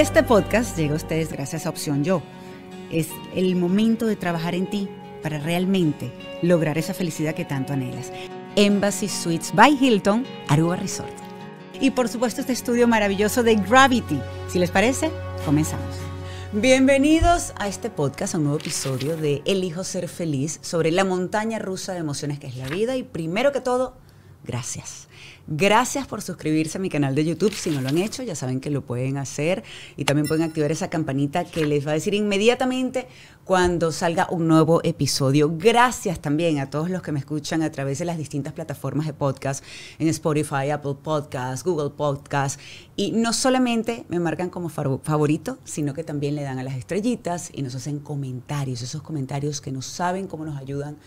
este podcast llega a ustedes gracias a Opción Yo. Es el momento de trabajar en ti para realmente lograr esa felicidad que tanto anhelas. Embassy Suites by Hilton, Aruba Resort. Y por supuesto este estudio maravilloso de Gravity. Si les parece, comenzamos. Bienvenidos a este podcast, a un nuevo episodio de Elijo ser feliz sobre la montaña rusa de emociones que es la vida. Y primero que todo, gracias. Gracias por suscribirse a mi canal de YouTube. Si no lo han hecho, ya saben que lo pueden hacer. Y también pueden activar esa campanita que les va a decir inmediatamente cuando salga un nuevo episodio. Gracias también a todos los que me escuchan a través de las distintas plataformas de podcast, en Spotify, Apple Podcast, Google Podcast. Y no solamente me marcan como favorito, sino que también le dan a las estrellitas y nos hacen comentarios, esos comentarios que nos saben cómo nos ayudan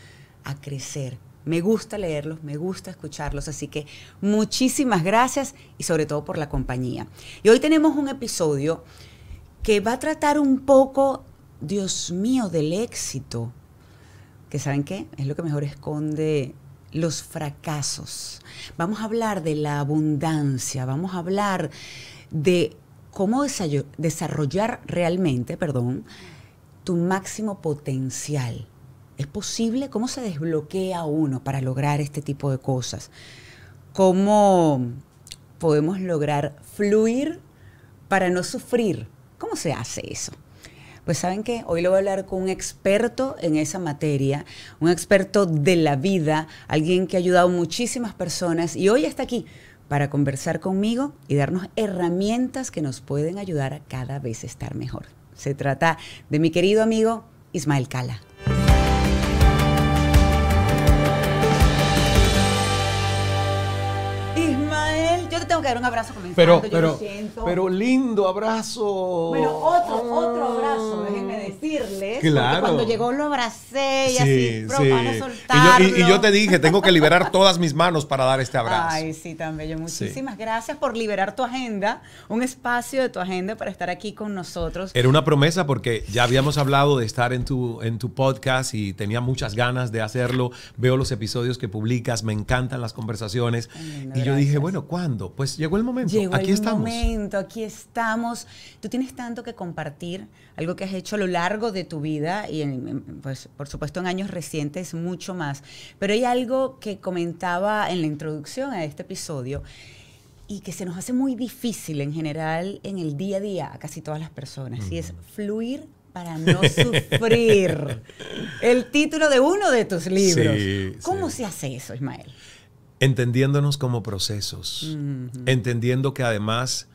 a crecer me gusta leerlos, me gusta escucharlos, así que muchísimas gracias y sobre todo por la compañía. Y hoy tenemos un episodio que va a tratar un poco, Dios mío, del éxito, que saben qué, es lo que mejor esconde los fracasos. Vamos a hablar de la abundancia, vamos a hablar de cómo desarrollar realmente, perdón, tu máximo potencial. ¿Es posible? ¿Cómo se desbloquea uno para lograr este tipo de cosas? ¿Cómo podemos lograr fluir para no sufrir? ¿Cómo se hace eso? Pues saben que hoy lo voy a hablar con un experto en esa materia, un experto de la vida, alguien que ha ayudado a muchísimas personas y hoy está aquí para conversar conmigo y darnos herramientas que nos pueden ayudar a cada vez estar mejor. Se trata de mi querido amigo Ismael Cala. tengo que dar un abrazo comenzando. Pero, yo pero, siento. pero lindo abrazo. Bueno, otro, otro ah. abrazo, déjenme decirles. Claro. Cuando llegó lo abracé y así, Y yo, te dije, tengo que liberar todas mis manos para dar este abrazo. Ay, sí, tan bello. Muchísimas gracias por liberar tu agenda, un espacio de tu agenda para estar aquí con nosotros. Era una promesa porque ya habíamos hablado de estar en tu, en tu podcast y tenía muchas ganas de hacerlo. Veo los episodios que publicas, me encantan las conversaciones. y yo dije, bueno, ¿cuándo? pues llegó el momento. Llegó aquí el estamos. momento, aquí estamos. Tú tienes tanto que compartir, algo que has hecho a lo largo de tu vida y, pues, por supuesto, en años recientes mucho más. Pero hay algo que comentaba en la introducción a este episodio y que se nos hace muy difícil en general en el día a día a casi todas las personas, y es fluir para no sufrir. el título de uno de tus libros. ¿Cómo se hace eso, Ismael? entendiéndonos como procesos, entendiendo que además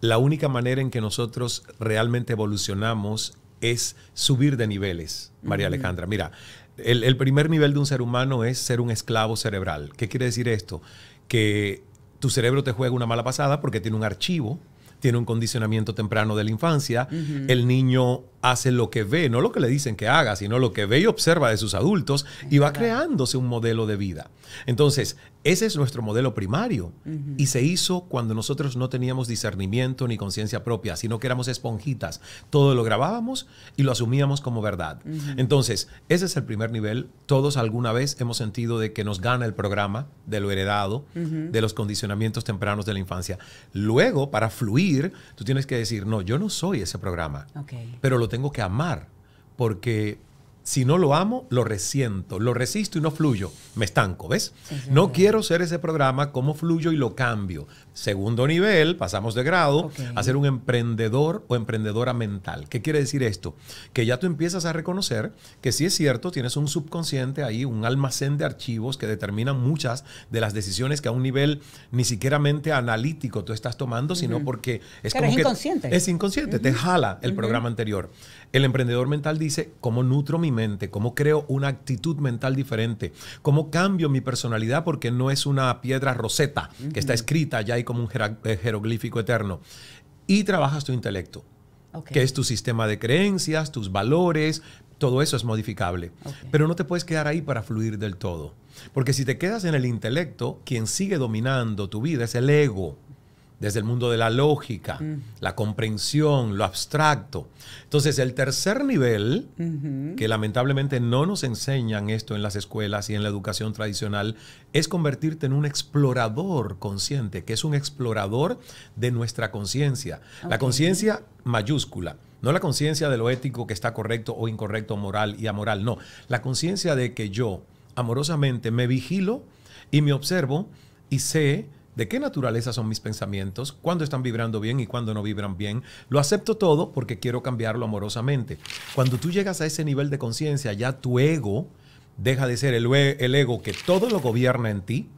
la única manera en que nosotros realmente evolucionamos es subir de niveles, María Alejandra. Mira, el, primer nivel de un ser humano es ser un esclavo cerebral. ¿Qué quiere decir esto? Que tu cerebro te juega una mala pasada porque tiene un archivo tiene un condicionamiento temprano de la infancia, el niño hace lo que ve, no lo que le dicen que haga, sino lo que ve y observa de sus adultos y va creándose un modelo de vida. Entonces, ese es nuestro modelo primario y se hizo cuando nosotros no teníamos discernimiento ni conciencia propia, sino que éramos esponjitas. Todo lo grabábamos y lo asumíamos como verdad. Entonces, ese es el primer nivel. Todos alguna vez hemos sentido de que nos gana el programa de lo heredado, de los condicionamientos tempranos de la infancia. Luego, para fluir, tú tienes que decir, no, yo no soy ese programa, pero lo tengo que amar, porque si no lo amo, lo resiento, lo resisto y no fluyo, me estanco, ¿ves? no quiero ser ese programa, ¿cómo fluyo y lo cambio? Segundo nivel, pasamos de grado a ser un emprendedor o emprendedora mental. ¿Qué quiere decir esto? Que ya tú empiezas a reconocer que sí es cierto, tienes un subconsciente ahí, un almacén de archivos que determinan muchas de las decisiones que a un nivel ni siquiera mente analítico tú estás tomando, sino porque es es inconsciente. Es inconsciente, te jala el programa anterior. El emprendedor mental dice, ¿cómo nutro mi mente? ¿Cómo creo una actitud mental diferente? ¿Cómo cambio mi personalidad? Porque no es una piedra roseta que está escrita ya y como un eh, jeroglífico eterno. Y trabajas tu intelecto, que es tu sistema de creencias, tus valores, todo eso es modificable. Pero no te puedes quedar ahí para fluir del todo. Porque si te quedas en el intelecto, quien sigue dominando tu vida es el ego desde el mundo de la lógica, mm. la comprensión, lo abstracto. Entonces, el tercer nivel, que lamentablemente no nos enseñan esto en las escuelas y en la educación tradicional, es convertirte en un explorador consciente, que es un explorador de nuestra conciencia. La conciencia mayúscula. No la conciencia de lo ético que está correcto o incorrecto, moral y amoral, no. La conciencia de que yo amorosamente me vigilo y me observo y sé de qué naturaleza son mis pensamientos, cuándo están vibrando bien y cuándo no vibran bien. Lo acepto todo porque quiero cambiarlo amorosamente. Cuando tú llegas a ese nivel de conciencia, ya tu ego deja de ser el, ego que todo lo gobierna en ti,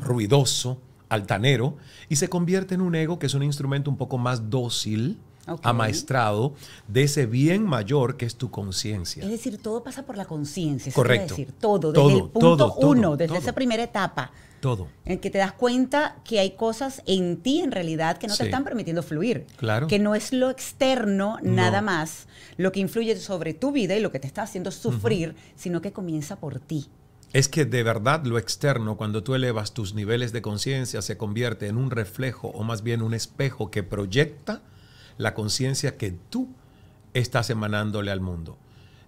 ruidoso, altanero, y se convierte en un ego que es un instrumento un poco más dócil, amaestrado de ese bien mayor que es tu conciencia. Es decir, todo pasa por la conciencia. Correcto. Es decir, todo, desde el punto uno, desde esa primera etapa. Todo. En que te das cuenta que hay cosas en ti en realidad que no te están permitiendo fluir. Claro. Que no es lo externo nada más lo que influye sobre tu vida y lo que te está haciendo sufrir, sino que comienza por ti. Es que de verdad lo externo, cuando tú elevas tus niveles de conciencia, se convierte en un reflejo o más bien un espejo que proyecta la conciencia que tú estás emanándole al mundo.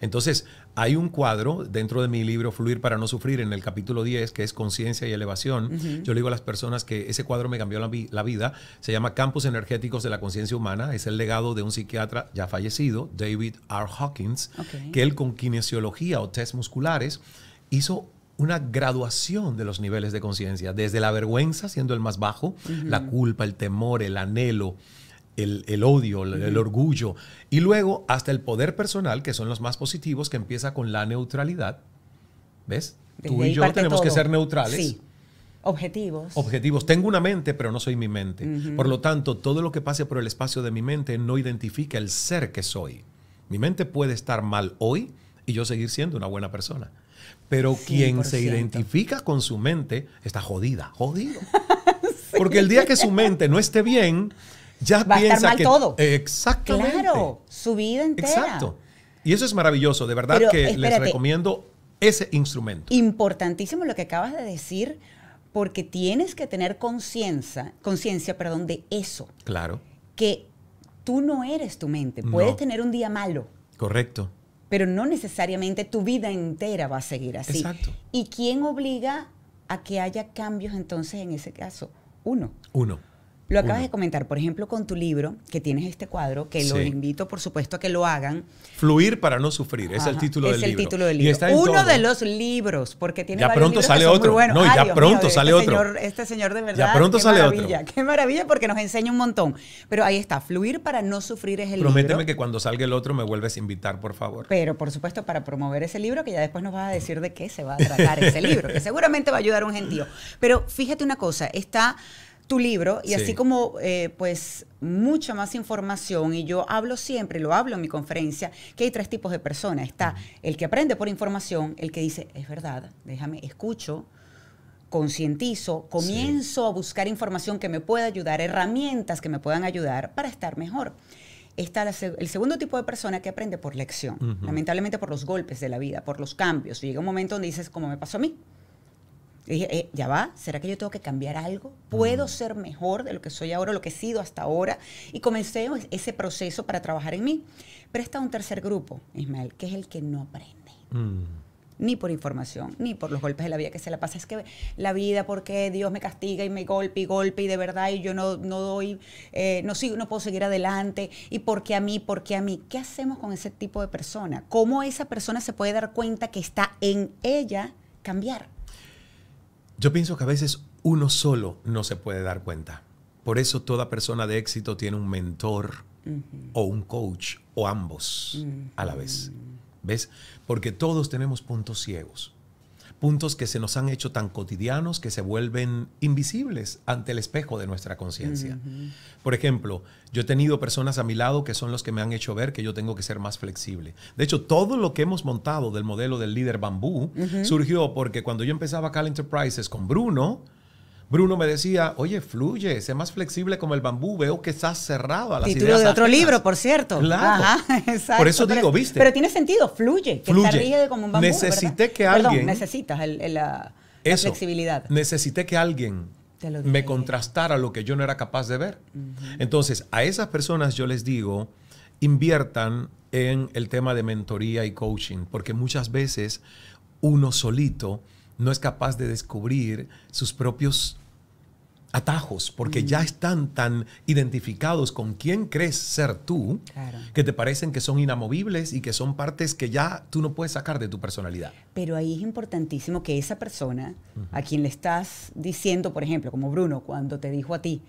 Entonces, hay un cuadro dentro de mi libro Fluir para no sufrir en el capítulo 10 que es conciencia y elevación. Yo le digo a las personas que ese cuadro me cambió la, vida. Se llama Campos Energéticos de la Conciencia Humana. Es el legado de un psiquiatra ya fallecido, David R. Hawkins, que él con kinesiología o test musculares hizo una graduación de los niveles de conciencia, desde la vergüenza siendo el más bajo, la culpa, el temor, el anhelo, el, odio, el, orgullo, y luego hasta el poder personal, que son los más positivos, que empieza con la neutralidad. ¿Ves? Tú y yo tenemos que ser neutrales. Sí. Objetivos. Objetivos. Tengo una mente, pero no soy mi mente. Por lo tanto, todo lo que pase por el espacio de mi mente no identifica el ser que soy. Mi mente puede estar mal hoy y yo seguir siendo una buena persona. Pero quien se identifica con su mente está jodida, jodido. Porque el día que su mente no esté bien, ya va a estar mal todo. Exactamente. Claro, su vida entera. Exacto. Y eso es maravilloso, de verdad que les recomiendo ese instrumento. Importantísimo lo que acabas de decir, porque tienes que tener conciencia, conciencia, perdón, de eso. Claro. Que tú no eres tu mente. Puedes tener un día malo. Correcto. Pero no necesariamente tu vida entera va a seguir así. Exacto. ¿Y quién obliga a que haya cambios entonces en ese caso? Uno. Uno. Lo acabas de comentar, por ejemplo, con tu libro, que tienes este cuadro, que lo invito, por supuesto, a que lo hagan. Fluir para no sufrir, es el título del libro. es el Título del libro. Y está Uno de los libros, porque tiene ya varios pronto sale otro. No, ya pronto sale este otro. este señor de verdad. Ya pronto sale otro. Qué maravilla, porque nos enseña un montón. Pero ahí está, Fluir para no sufrir es el libro. Prométeme que cuando salga el otro me vuelves a invitar, por favor. Pero, por supuesto, para promover ese libro, que ya después nos vas a decir de qué se va a tratar ese libro, que seguramente va a ayudar a un gentío. Pero fíjate una cosa, está tu libro y así como eh, pues mucha más información y yo hablo siempre, lo hablo en mi conferencia, que hay tres tipos de personas. Está el que aprende por información, el que dice, es verdad, déjame, escucho, concientizo, comienzo a buscar información que me pueda ayudar, herramientas que me puedan ayudar para estar mejor. Está el segundo tipo de persona que aprende por lección, lamentablemente por los golpes de la vida, por los cambios. Llega un momento donde dices, ¿cómo me pasó a mí, dije, eh, ya va, ¿será que yo tengo que cambiar algo? ¿Puedo mm. ser mejor de lo que soy ahora, lo que he sido hasta ahora? Y comencé ese proceso para trabajar en mí. Pero está un tercer grupo, Ismael, que es el que no aprende. Mm. Ni por información, ni por los golpes de la vida que se la pasa. Es que la vida, porque Dios me castiga y me golpe y golpe y de verdad y yo no, doy, eh, no sigo, no puedo seguir adelante y por qué a mí, ¿Por qué a mí. ¿Qué hacemos con ese tipo de persona? ¿Cómo esa persona se puede dar cuenta que está en ella cambiar? Yo pienso que a veces uno solo no se puede dar cuenta. Por eso toda persona de éxito tiene un mentor o un coach o ambos a la vez. ¿Ves? Porque todos tenemos puntos ciegos puntos que se nos han hecho tan cotidianos que se vuelven invisibles ante el espejo de nuestra conciencia. Por ejemplo, yo he tenido personas a mi lado que son los que me han hecho ver que yo tengo que ser más flexible. De hecho, todo lo que hemos montado del modelo del líder bambú surgió porque cuando yo empezaba Cal Enterprises con Bruno, Bruno me decía, oye, fluye, sé más flexible como el bambú, veo que estás cerrado a las Título de otro libro, por cierto. Por eso digo, viste. Pero tiene sentido, fluye, que fluye. rígido como un bambú. Necesité que alguien... Perdón, necesitas la, flexibilidad. Necesité que alguien me contrastara lo que yo no era capaz de ver. Entonces, a esas personas yo les digo, inviertan en el tema de mentoría y coaching, porque muchas veces uno solito no es capaz de descubrir sus propios atajos, porque ya mm. están tan identificados con quién crees ser tú, que te parecen que son inamovibles y que son partes que ya tú no puedes sacar de tu personalidad. Pero ahí es importantísimo que esa persona a quien le estás diciendo, por ejemplo, como Bruno, cuando te dijo a ti,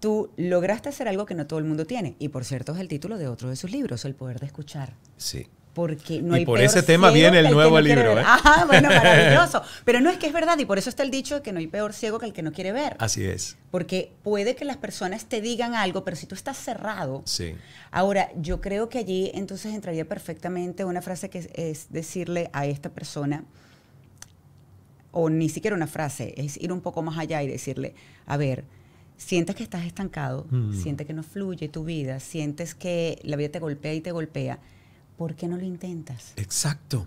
tú lograste hacer algo que no todo el mundo tiene. Y por cierto, es el título de otro de sus libros, El Poder de Escuchar. Sí porque no y hay por ese tema viene el, nuevo libro. ¿eh? Ah, bueno, maravilloso. Pero no es que es verdad y por eso está el dicho de que no hay peor ciego que el que no quiere ver. Así es. Porque puede que las personas te digan algo, pero si tú estás cerrado. Sí. Ahora, yo creo que allí entonces entraría perfectamente una frase que es, decirle a esta persona, o ni siquiera una frase, es ir un poco más allá y decirle, a ver, sientes que estás estancado, mm. sientes que no fluye tu vida, sientes que la vida te golpea y te golpea ¿por qué no lo intentas? Exacto,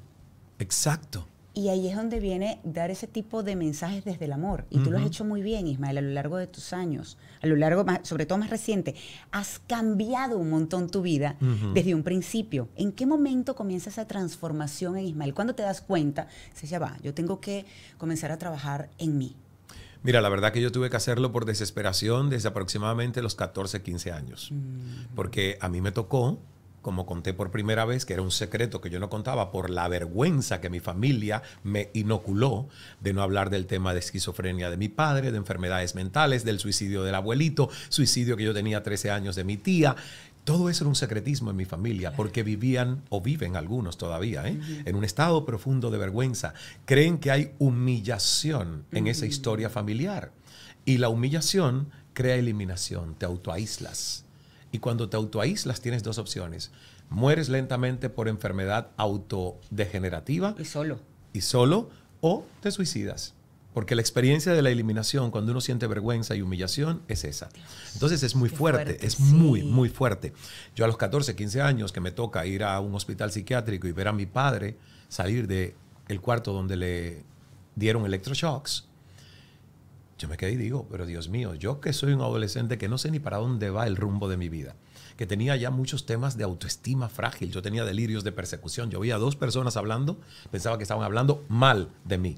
exacto. Y ahí es donde viene dar ese tipo de mensajes desde el amor. Y tú lo has hecho muy bien, Ismael, a lo largo de tus años, a lo largo, sobre todo más reciente. Has cambiado un montón tu vida desde un principio. ¿En qué momento comienza esa transformación en Ismael? ¿Cuándo te das cuenta? Se ya va, yo tengo que comenzar a trabajar en mí. Mira, la verdad que yo tuve que hacerlo por desesperación desde aproximadamente los 14, 15 años. Mm. Porque a mí me tocó como conté por primera vez, que era un secreto que yo no contaba por la vergüenza que mi familia me inoculó de no hablar del tema de esquizofrenia de mi padre, de enfermedades mentales, del suicidio del abuelito, suicidio que yo tenía 13 años de mi tía. Todo eso era un secretismo en mi familia, porque vivían o viven algunos todavía ¿eh? en un estado profundo de vergüenza. Creen que hay humillación en esa historia familiar. Y la humillación crea eliminación, te autoaíslas y cuando te autoaíslas tienes dos opciones. Mueres lentamente por enfermedad autodegenerativa. Y solo. Y solo o te suicidas. Porque la experiencia de la eliminación, cuando uno siente vergüenza y humillación, es esa. Entonces es muy fuerte, es muy, muy fuerte. Yo a los 14, 15 años que me toca ir a un hospital psiquiátrico y ver a mi padre salir del el cuarto donde le dieron electroshocks, yo me quedé y digo, pero Dios mío, yo que soy un adolescente que no sé ni para dónde va el rumbo de mi vida, que tenía ya muchos temas de autoestima frágil, yo tenía delirios de persecución, yo veía dos personas hablando, pensaba que estaban hablando mal de mí.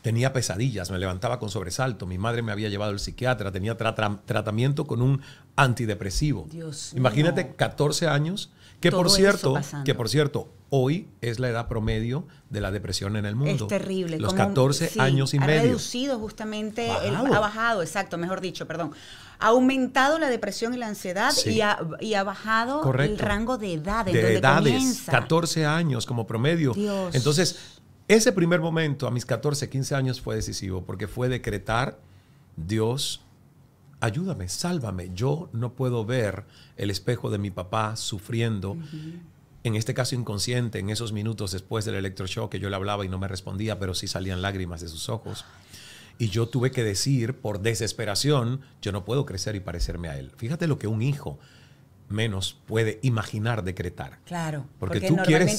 Tenía pesadillas, me levantaba con sobresalto, mi madre me había llevado al psiquiatra, tenía tratamiento con un antidepresivo. Imagínate 14 años que por cierto, que por cierto, hoy es la edad promedio de la depresión en el mundo. Es terrible. Los 14 años y medio. Ha reducido justamente, ha bajado, exacto, mejor dicho, perdón. Ha aumentado la depresión y la ansiedad y, ha, bajado el rango de edad De donde edades, 14 años como promedio. Entonces, ese primer momento, a mis 14, 15 años, fue decisivo porque fue decretar Dios ayúdame, sálvame. Yo no puedo ver el espejo de mi papá sufriendo. En este caso inconsciente, en esos minutos después del electroshock que yo le hablaba y no me respondía, pero sí salían lágrimas de sus ojos. Y yo tuve que decir, por desesperación, yo no puedo crecer y parecerme a él. Fíjate lo que un hijo menos puede imaginar decretar. Claro. Porque, tú quieres,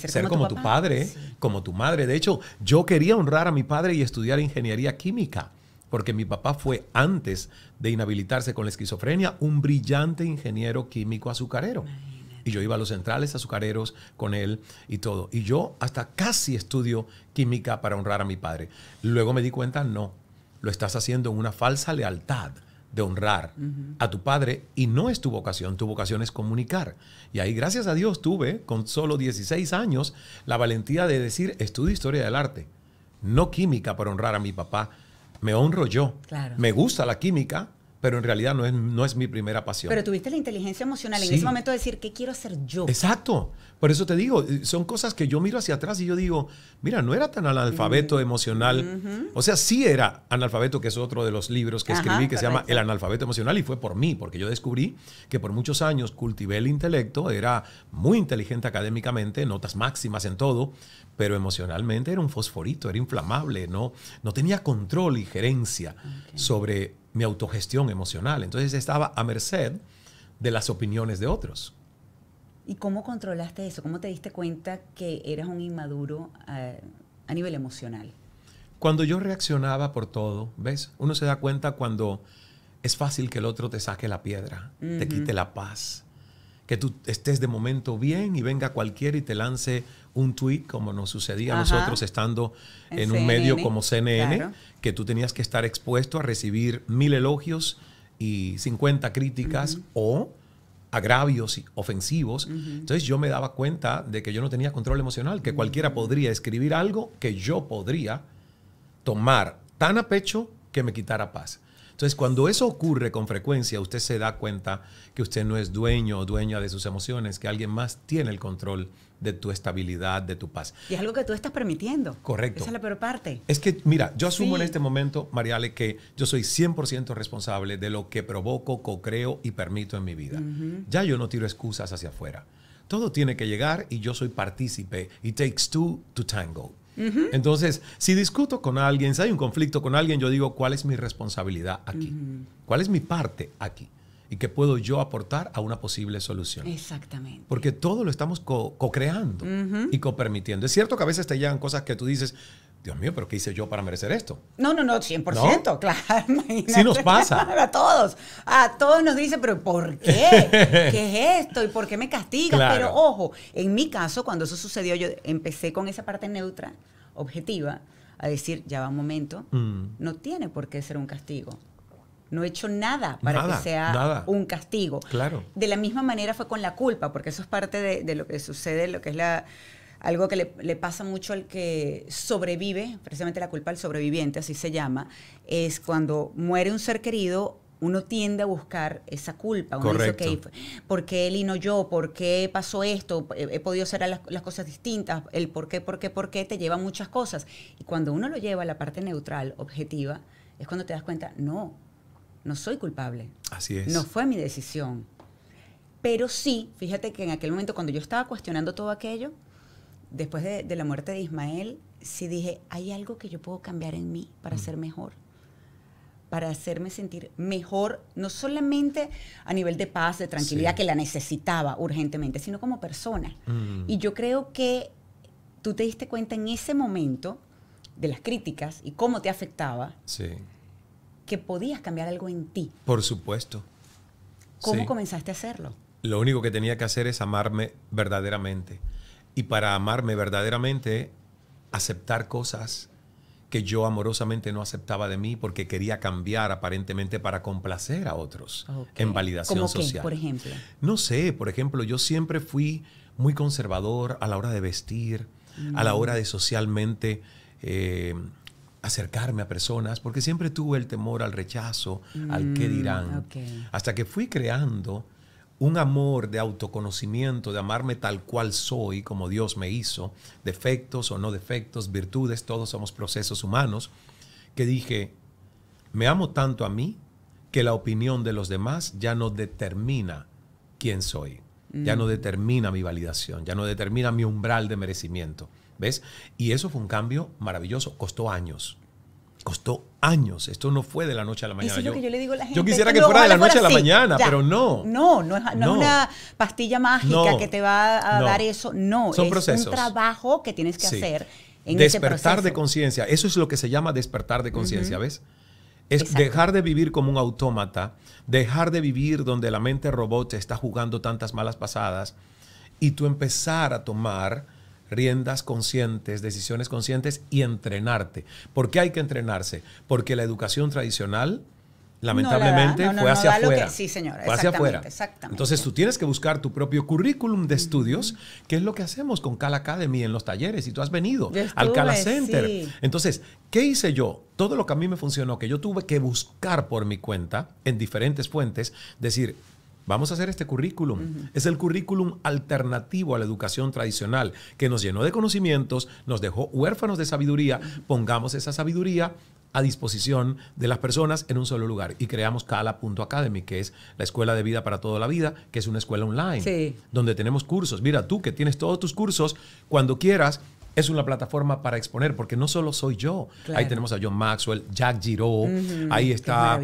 ser, como, tu, padre, como tu madre. De hecho, yo quería honrar a mi padre y estudiar ingeniería química porque mi papá fue antes de inhabilitarse con la esquizofrenia un brillante ingeniero químico azucarero. Y yo iba a los centrales azucareros con él y todo. Y yo hasta casi estudio química para honrar a mi padre. Luego me di cuenta, no, lo estás haciendo en una falsa lealtad de honrar a tu padre y no es tu vocación, tu vocación es comunicar. Y ahí, gracias a Dios, tuve con solo 16 años la valentía de decir, estudio historia del arte, no química para honrar a mi papá, me honro yo. Me gusta la química, pero en realidad no es, no es mi primera pasión. Pero tuviste la inteligencia emocional en ese momento de decir, ¿qué quiero hacer yo? Exacto. Por eso te digo, eh, son cosas que yo miro hacia atrás y yo digo, mira, no era tan analfabeto mm. emocional. O sea, sí era analfabeto, que es otro de los libros que escribí, que se llama El analfabeto emocional, y fue por mí, porque yo descubrí que por muchos años cultivé el intelecto, era muy inteligente académicamente, notas máximas en todo, pero emocionalmente era un fosforito, era inflamable, no, no tenía control y gerencia sobre mi autogestión emocional. Entonces estaba a merced de las opiniones de otros. ¿Y cómo controlaste eso? ¿Cómo te diste cuenta que eras un inmaduro eh, a, nivel emocional? Cuando yo reaccionaba por todo, ¿ves? Uno se da cuenta cuando es fácil que el otro te saque la piedra, te quite la paz, que tú estés de momento bien y venga cualquiera y te lance un tweet como nos sucedía a nosotros estando en, un medio como CNN, que tú tenías que estar expuesto a recibir mil elogios y 50 críticas o agravios ofensivos. Entonces yo me daba cuenta de que yo no tenía control emocional, que cualquiera mm. podría escribir algo que yo podría tomar tan a pecho que me quitara paz. Entonces, cuando eso ocurre con frecuencia, usted se da cuenta que usted no es dueño o dueña de sus emociones, que alguien más tiene el control de tu estabilidad, de tu paz. Y es algo que tú estás permitiendo. Correcto. Esa es la peor parte. Es que, mira, yo asumo en este momento, Mariale, que yo soy 100% responsable de lo que provoco, co-creo y permito en mi vida. Ya yo no tiro excusas hacia afuera. Todo tiene que llegar y yo soy partícipe. It takes two to tango. Entonces, si discuto con alguien, si hay un conflicto con alguien, yo digo, ¿cuál es mi responsabilidad aquí? ¿Cuál es mi parte aquí? y qué puedo yo aportar a una posible solución. Exactamente. Porque todo lo estamos co-creando y co-permitiendo. Es cierto que a veces te llegan cosas que tú dices, Dios mío, pero ¿qué hice yo para merecer esto? No, no, no, 100%, claro. Sí nos pasa. A todos, a todos nos dice, pero ¿por qué? ¿Qué es esto? ¿Y por qué me castigas? Pero ojo, en mi caso, cuando eso sucedió, yo empecé con esa parte neutra, objetiva, a decir, ya va un momento, mm. no tiene por qué ser un castigo. No he hecho nada para que sea un castigo. Claro. De la misma manera fue con la culpa, porque eso es parte de lo que sucede, lo que es la, algo que le, pasa mucho al que sobrevive, precisamente la culpa al sobreviviente, así se llama, es cuando muere un ser querido, uno tiende a buscar esa culpa. Uno dice, ¿por qué él y no yo? ¿Por qué pasó esto? ¿He, podido hacer las, las, cosas distintas? El por qué, por qué, por qué te lleva muchas cosas. Y cuando uno lo lleva a la parte neutral, objetiva, es cuando te das cuenta, no, no soy culpable. Así es. No fue mi decisión. Pero sí, fíjate que en aquel momento cuando yo estaba cuestionando todo aquello, después de, la muerte de Ismael, sí dije, hay algo que yo puedo cambiar en mí para mm. ser mejor, para hacerme sentir mejor, no solamente a nivel de paz, de tranquilidad, que la necesitaba urgentemente, sino como persona. Mm. Y yo creo que tú te diste cuenta en ese momento de las críticas y cómo te afectaba, que podías cambiar algo en ti. Por supuesto. ¿Cómo comenzaste a hacerlo? Lo único que tenía que hacer es amarme verdaderamente y para amarme verdaderamente, aceptar cosas que yo amorosamente no aceptaba de mí porque quería cambiar aparentemente para complacer a otros en validación social. por ejemplo? No sé, por ejemplo, yo siempre fui muy conservador a la hora de vestir, a la hora mm. de socialmente eh, acercarme a personas, porque siempre tuve el temor al rechazo, al qué mm, dirán, hasta que fui creando un amor de autoconocimiento, de amarme tal cual soy, como Dios me hizo, defectos o no defectos, virtudes, todos somos procesos humanos, que dije, me amo tanto a mí que la opinión de los demás ya no determina quién soy, ya no mm. determina mi validación, ya no determina mi umbral de merecimiento. ¿Ves? Y eso fue un cambio maravilloso, costó años, costó años. Esto no fue de la noche a la mañana. yo, quisiera que, fuera de la noche a la mañana, pero no. No, no es, una pastilla mágica que te va a dar eso. No, es un trabajo que tienes que hacer. En despertar de conciencia. Eso es lo que se llama despertar de conciencia, ¿ves? Es dejar de vivir como un autómata, dejar de vivir donde la mente robot está jugando tantas malas pasadas y tú empezar a tomar riendas conscientes, decisiones conscientes y entrenarte. ¿Por qué hay que entrenarse? Porque la educación tradicional, lamentablemente, fue hacia afuera. sí, señora, fue hacia afuera. Exactamente. Entonces tú tienes que buscar tu propio currículum de estudios, que es lo que hacemos con Cal Academy en los talleres, y tú has venido al Cala Center. Entonces, ¿qué hice yo? Todo lo que a mí me funcionó, que yo tuve que buscar por mi cuenta, en diferentes fuentes, decir, Vamos a hacer este currículum. Es el currículum alternativo a la educación tradicional que nos llenó de conocimientos, nos dejó huérfanos de sabiduría. Pongamos esa sabiduría a disposición de las personas en un solo lugar y creamos Cala.academy, que es la escuela de vida para toda la vida, que es una escuela online, donde tenemos cursos. Mira, tú que tienes todos tus cursos, cuando quieras es una plataforma para exponer, porque no solo soy yo. Ahí tenemos a John Maxwell, Jack Giro, ahí está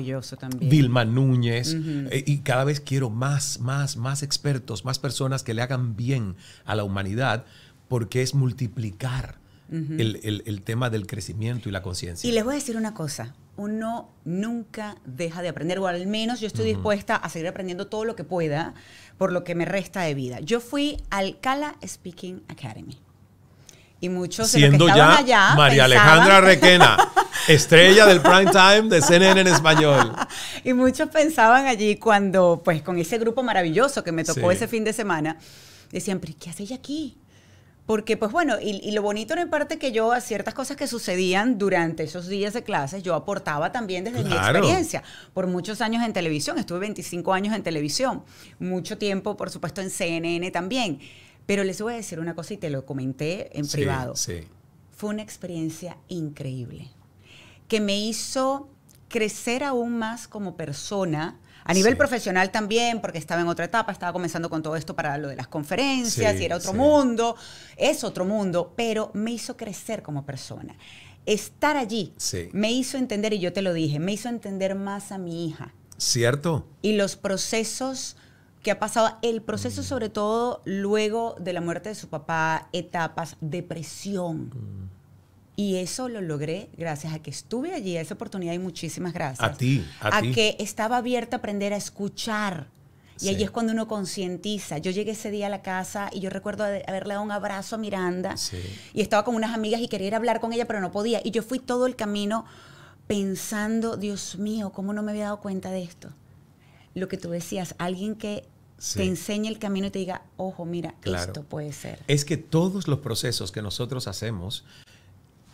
Vilma Núñez, eh, y cada vez quiero más, más, más expertos, más personas que le hagan bien a la humanidad, porque es multiplicar el, tema del crecimiento y la conciencia. Y les voy a decir una cosa, uno nunca deja de aprender, o al menos yo estoy dispuesta a seguir aprendiendo todo lo que pueda por lo que me resta de vida. Yo fui al Cala Speaking Academy. Y muchos siendo ya María Alejandra Requena, estrella del prime time de CNN en español. Y muchos pensaban allí cuando, pues con ese grupo maravilloso que me tocó ese fin de semana, decían, pero ¿qué hace ella aquí? Porque, pues bueno, y, lo bonito en parte que yo a ciertas cosas que sucedían durante esos días de clases, yo aportaba también desde mi experiencia. Por muchos años en televisión, estuve 25 años en televisión, mucho tiempo, por supuesto, en CNN también. Pero les voy a decir una cosa y te lo comenté en privado. Sí. Fue una experiencia increíble que me hizo crecer aún más como persona, a nivel profesional también, porque estaba en otra etapa, estaba comenzando con todo esto para lo de las conferencias y era otro mundo, es otro mundo, pero me hizo crecer como persona. Estar allí me hizo entender, y yo te lo dije, me hizo entender más a mi hija. ¿Cierto? Y los procesos que ha pasado el proceso, mm. sobre todo luego de la muerte de su papá, etapas, depresión. Mm. Y eso lo logré gracias a que estuve allí, a esa oportunidad y muchísimas gracias. A ti, a, que estaba abierta a aprender a escuchar. Y ahí es cuando uno concientiza. Yo llegué ese día a la casa y yo recuerdo haberle dado un abrazo a Miranda sí. y estaba con unas amigas y quería ir a hablar con ella, pero no podía. Y yo fui todo el camino pensando, Dios mío, ¿cómo no me había dado cuenta de esto? Lo que tú decías, alguien que te enseñe el camino y te diga, ojo, mira, esto puede ser. Es que todos los procesos que nosotros hacemos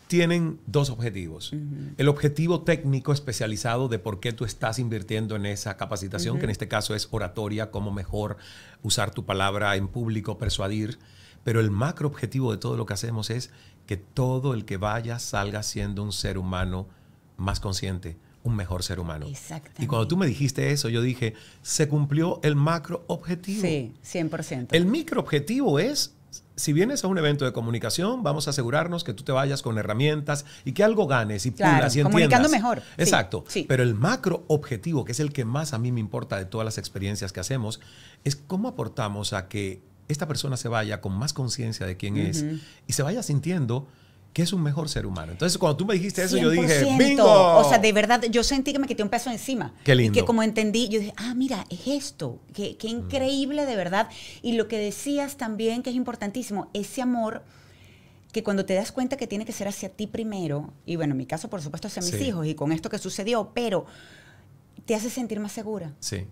tienen dos objetivos. El objetivo técnico especializado de por qué tú estás invirtiendo en esa capacitación, que en este caso es oratoria, cómo mejor usar tu palabra en público, persuadir. Pero el macro objetivo de todo lo que hacemos es que todo el que vaya salga siendo un ser humano más consciente, mejor ser humano. Y cuando tú me dijiste eso, yo dije, se cumplió el macro objetivo. Sí, 100%. El micro objetivo es si vienes a un evento de comunicación, vamos a asegurarnos que tú te vayas con herramientas y que algo ganes y claro, y comunicando mejor. Exacto. Sí, Pero el macro objetivo, que es el que más a mí me importa de todas las experiencias que hacemos, es cómo aportamos a que esta persona se vaya con más conciencia de quién es y se vaya sintiendo que es un mejor ser humano. Entonces, cuando tú me dijiste eso, yo dije, ¡bingo! O sea, de verdad, yo sentí que me quité un peso encima. Qué lindo. que como entendí, yo dije, ah, mira, es esto. Qué, mm. increíble, de verdad. Y lo que decías también, que es importantísimo, ese amor que cuando te das cuenta que tiene que ser hacia ti primero, y bueno, en mi caso, por supuesto, hacia mis hijos, y con esto que sucedió, pero te hace sentir más segura. Sí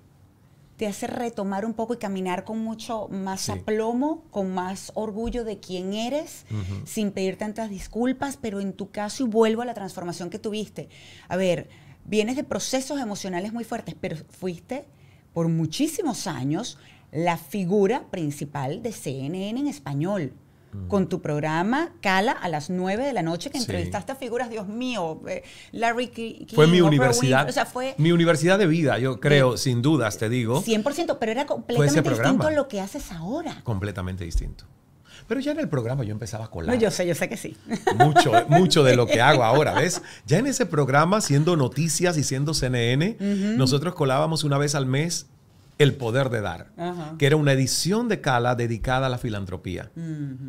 te hace retomar un poco y caminar con mucho más aplomo, con más orgullo de quién eres, sin pedir tantas disculpas, pero en tu caso, y vuelvo a la transformación que tuviste. A ver, vienes de procesos emocionales muy fuertes, pero fuiste por muchísimos años la figura principal de CNN en español con tu programa Cala a las 9 de la noche que entrevistaste a figuras, Dios mío, eh, Larry King, Fue mi universidad. o sea, fue mi universidad de vida, yo creo, sin dudas, te digo. 100%, pero era completamente distinto a lo que haces ahora. Completamente distinto. Pero ya en el programa yo empezaba a colar. yo sé, yo sé que sí. Mucho, eh, mucho de lo que hago ahora, ¿ves? Ya en ese programa, siendo noticias y siendo CNN, nosotros colábamos una vez al mes el Poder de Dar, que era una edición de Cala dedicada a la filantropía.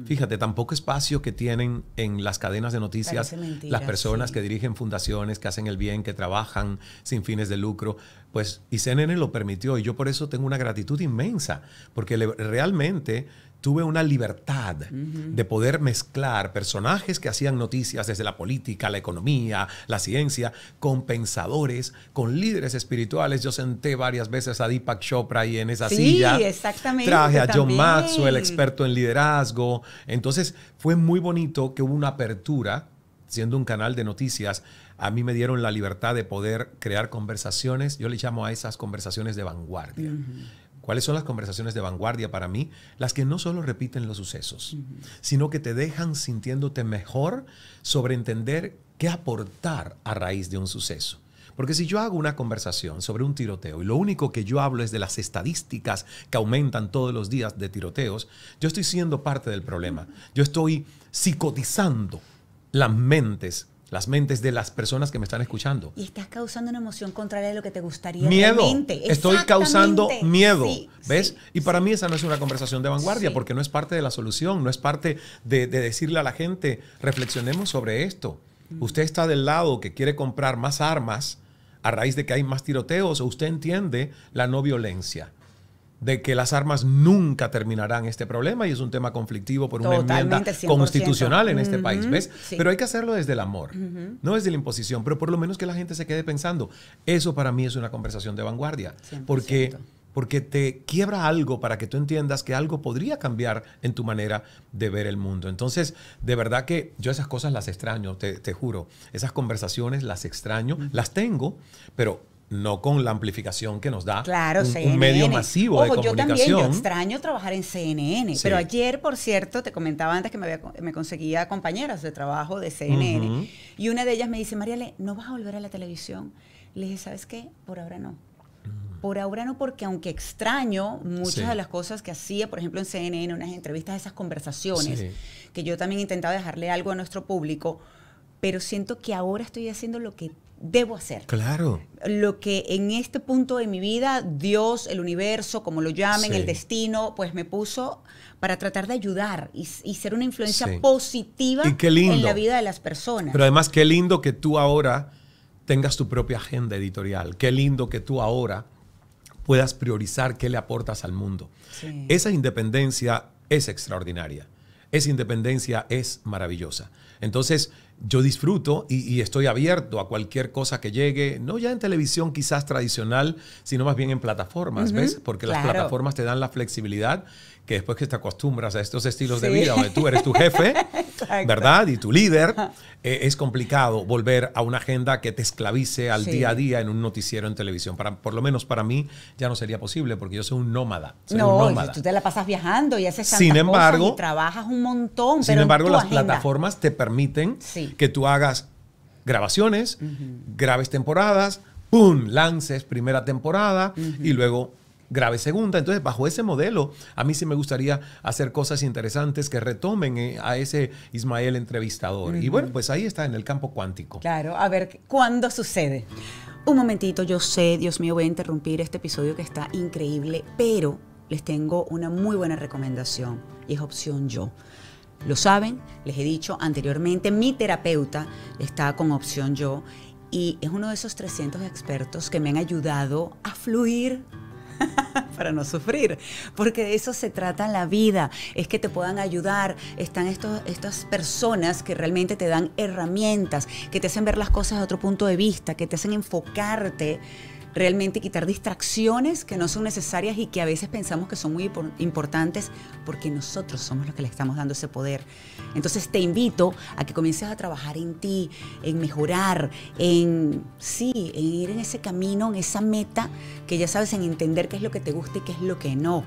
Fíjate, tan poco espacio que tienen en las cadenas de noticias las personas que dirigen fundaciones, que hacen el bien, que trabajan sin fines de lucro. Pues, y CNN lo permitió y yo por eso tengo una gratitud inmensa, porque realmente tuve una libertad de poder mezclar personajes que hacían noticias desde la política, la economía, la ciencia, con pensadores, con líderes espirituales. Yo senté varias veces a Deepak Chopra ahí en esa sí, exactamente. Traje a John Maxwell, experto en liderazgo. Entonces fue muy bonito que hubo una apertura, siendo un canal de noticias. A mí me dieron la libertad de poder crear conversaciones. Yo le llamo a esas conversaciones de vanguardia. ¿Cuáles son las conversaciones de vanguardia para mí? Las que no solo repiten los sucesos, sino que te dejan sintiéndote mejor sobre entender qué aportar a raíz de un suceso. Porque si yo hago una conversación sobre un tiroteo y lo único que yo hablo es de las estadísticas que aumentan todos los días de tiroteos, yo estoy siendo parte del problema. Yo estoy psicotizando las mentes las mentes de las personas que me están escuchando. Y estás causando una emoción contraria a lo que te gustaría. Miedo. Estoy causando miedo. ¿Ves? y para mí esa no es una conversación de vanguardia porque no es parte de la solución, no es parte de, decirle a la gente, reflexionemos sobre esto. Mm. Usted está del lado que quiere comprar más armas a raíz de que hay más tiroteos o usted entiende la no violencia de que las armas nunca terminarán este problema y es un tema conflictivo por una enmienda constitucional en este país, ¿ves? Pero hay que hacerlo desde el amor, no desde la imposición, pero por lo menos que la gente se quede pensando. Eso para mí es una conversación de vanguardia, porque porque te quiebra algo para que tú entiendas que algo podría cambiar en tu manera de ver el mundo. Entonces, de verdad que yo esas cosas las extraño, te, juro. Esas conversaciones las extraño, las tengo, pero no con la amplificación que nos da claro, un, medio masivo de comunicación. Yo también, extraño trabajar en CNN, pero ayer, por cierto, te comentaba antes que me, conseguía compañeras de trabajo de CNN, y una de ellas me dice, Mariale, ¿no vas a volver a la televisión? Le dije, ¿sabes qué? Por ahora no. Mm. Por ahora no, porque aunque extraño muchas de las cosas que hacía, por ejemplo, en CNN, unas entrevistas, esas conversaciones, que yo también intentaba dejarle algo a nuestro público, pero siento que ahora estoy haciendo lo que debo hacer. Claro. Lo que en este punto de mi vida, Dios, el universo, como lo llamen, el destino, pues me puso para tratar de ayudar y, ser una influencia positiva en la vida de las personas. Pero además, qué lindo que tú ahora tengas tu propia agenda editorial. Qué lindo que tú ahora puedas priorizar qué le aportas al mundo. Esa independencia es extraordinaria. Esa independencia es maravillosa. Entonces, yo disfruto y, estoy abierto a cualquier cosa que llegue, no ya en televisión quizás tradicional, sino más bien en plataformas, ¿ves? Porque las plataformas te dan la flexibilidad que después que te acostumbras a estos estilos de vida donde tú eres tu jefe, ¿verdad? Y tu líder, eh, es complicado volver a una agenda que te esclavice al día a día en un noticiero en televisión. Para, por lo menos para mí ya no sería posible porque yo soy un nómada. no, tú te la pasas viajando y haces sin embargo, trabajas un montón. Sin embargo, las plataformas te permiten que tú hagas grabaciones, graves temporadas, ¡pum! lances primera temporada y luego grave segunda. Entonces, bajo ese modelo, a mí sí me gustaría hacer cosas interesantes que retomen eh, a ese Ismael entrevistador. Y bueno, pues ahí está en el campo cuántico. Claro, a ver cuándo sucede. Un momentito, yo sé, Dios mío, voy a interrumpir este episodio que está increíble, pero les tengo una muy buena recomendación y es opción yo. Lo saben, les he dicho anteriormente, mi terapeuta está con opción yo y es uno de esos 300 expertos que me han ayudado a fluir para no sufrir, porque de eso se trata la vida, es que te puedan ayudar, están estos, estas personas que realmente te dan herramientas, que te hacen ver las cosas de otro punto de vista, que te hacen enfocarte realmente quitar distracciones que no son necesarias y que a veces pensamos que son muy importantes porque nosotros somos los que le estamos dando ese poder. Entonces te invito a que comiences a trabajar en ti, en mejorar, en sí, en ir en ese camino, en esa meta que ya sabes, en entender qué es lo que te gusta y qué es lo que no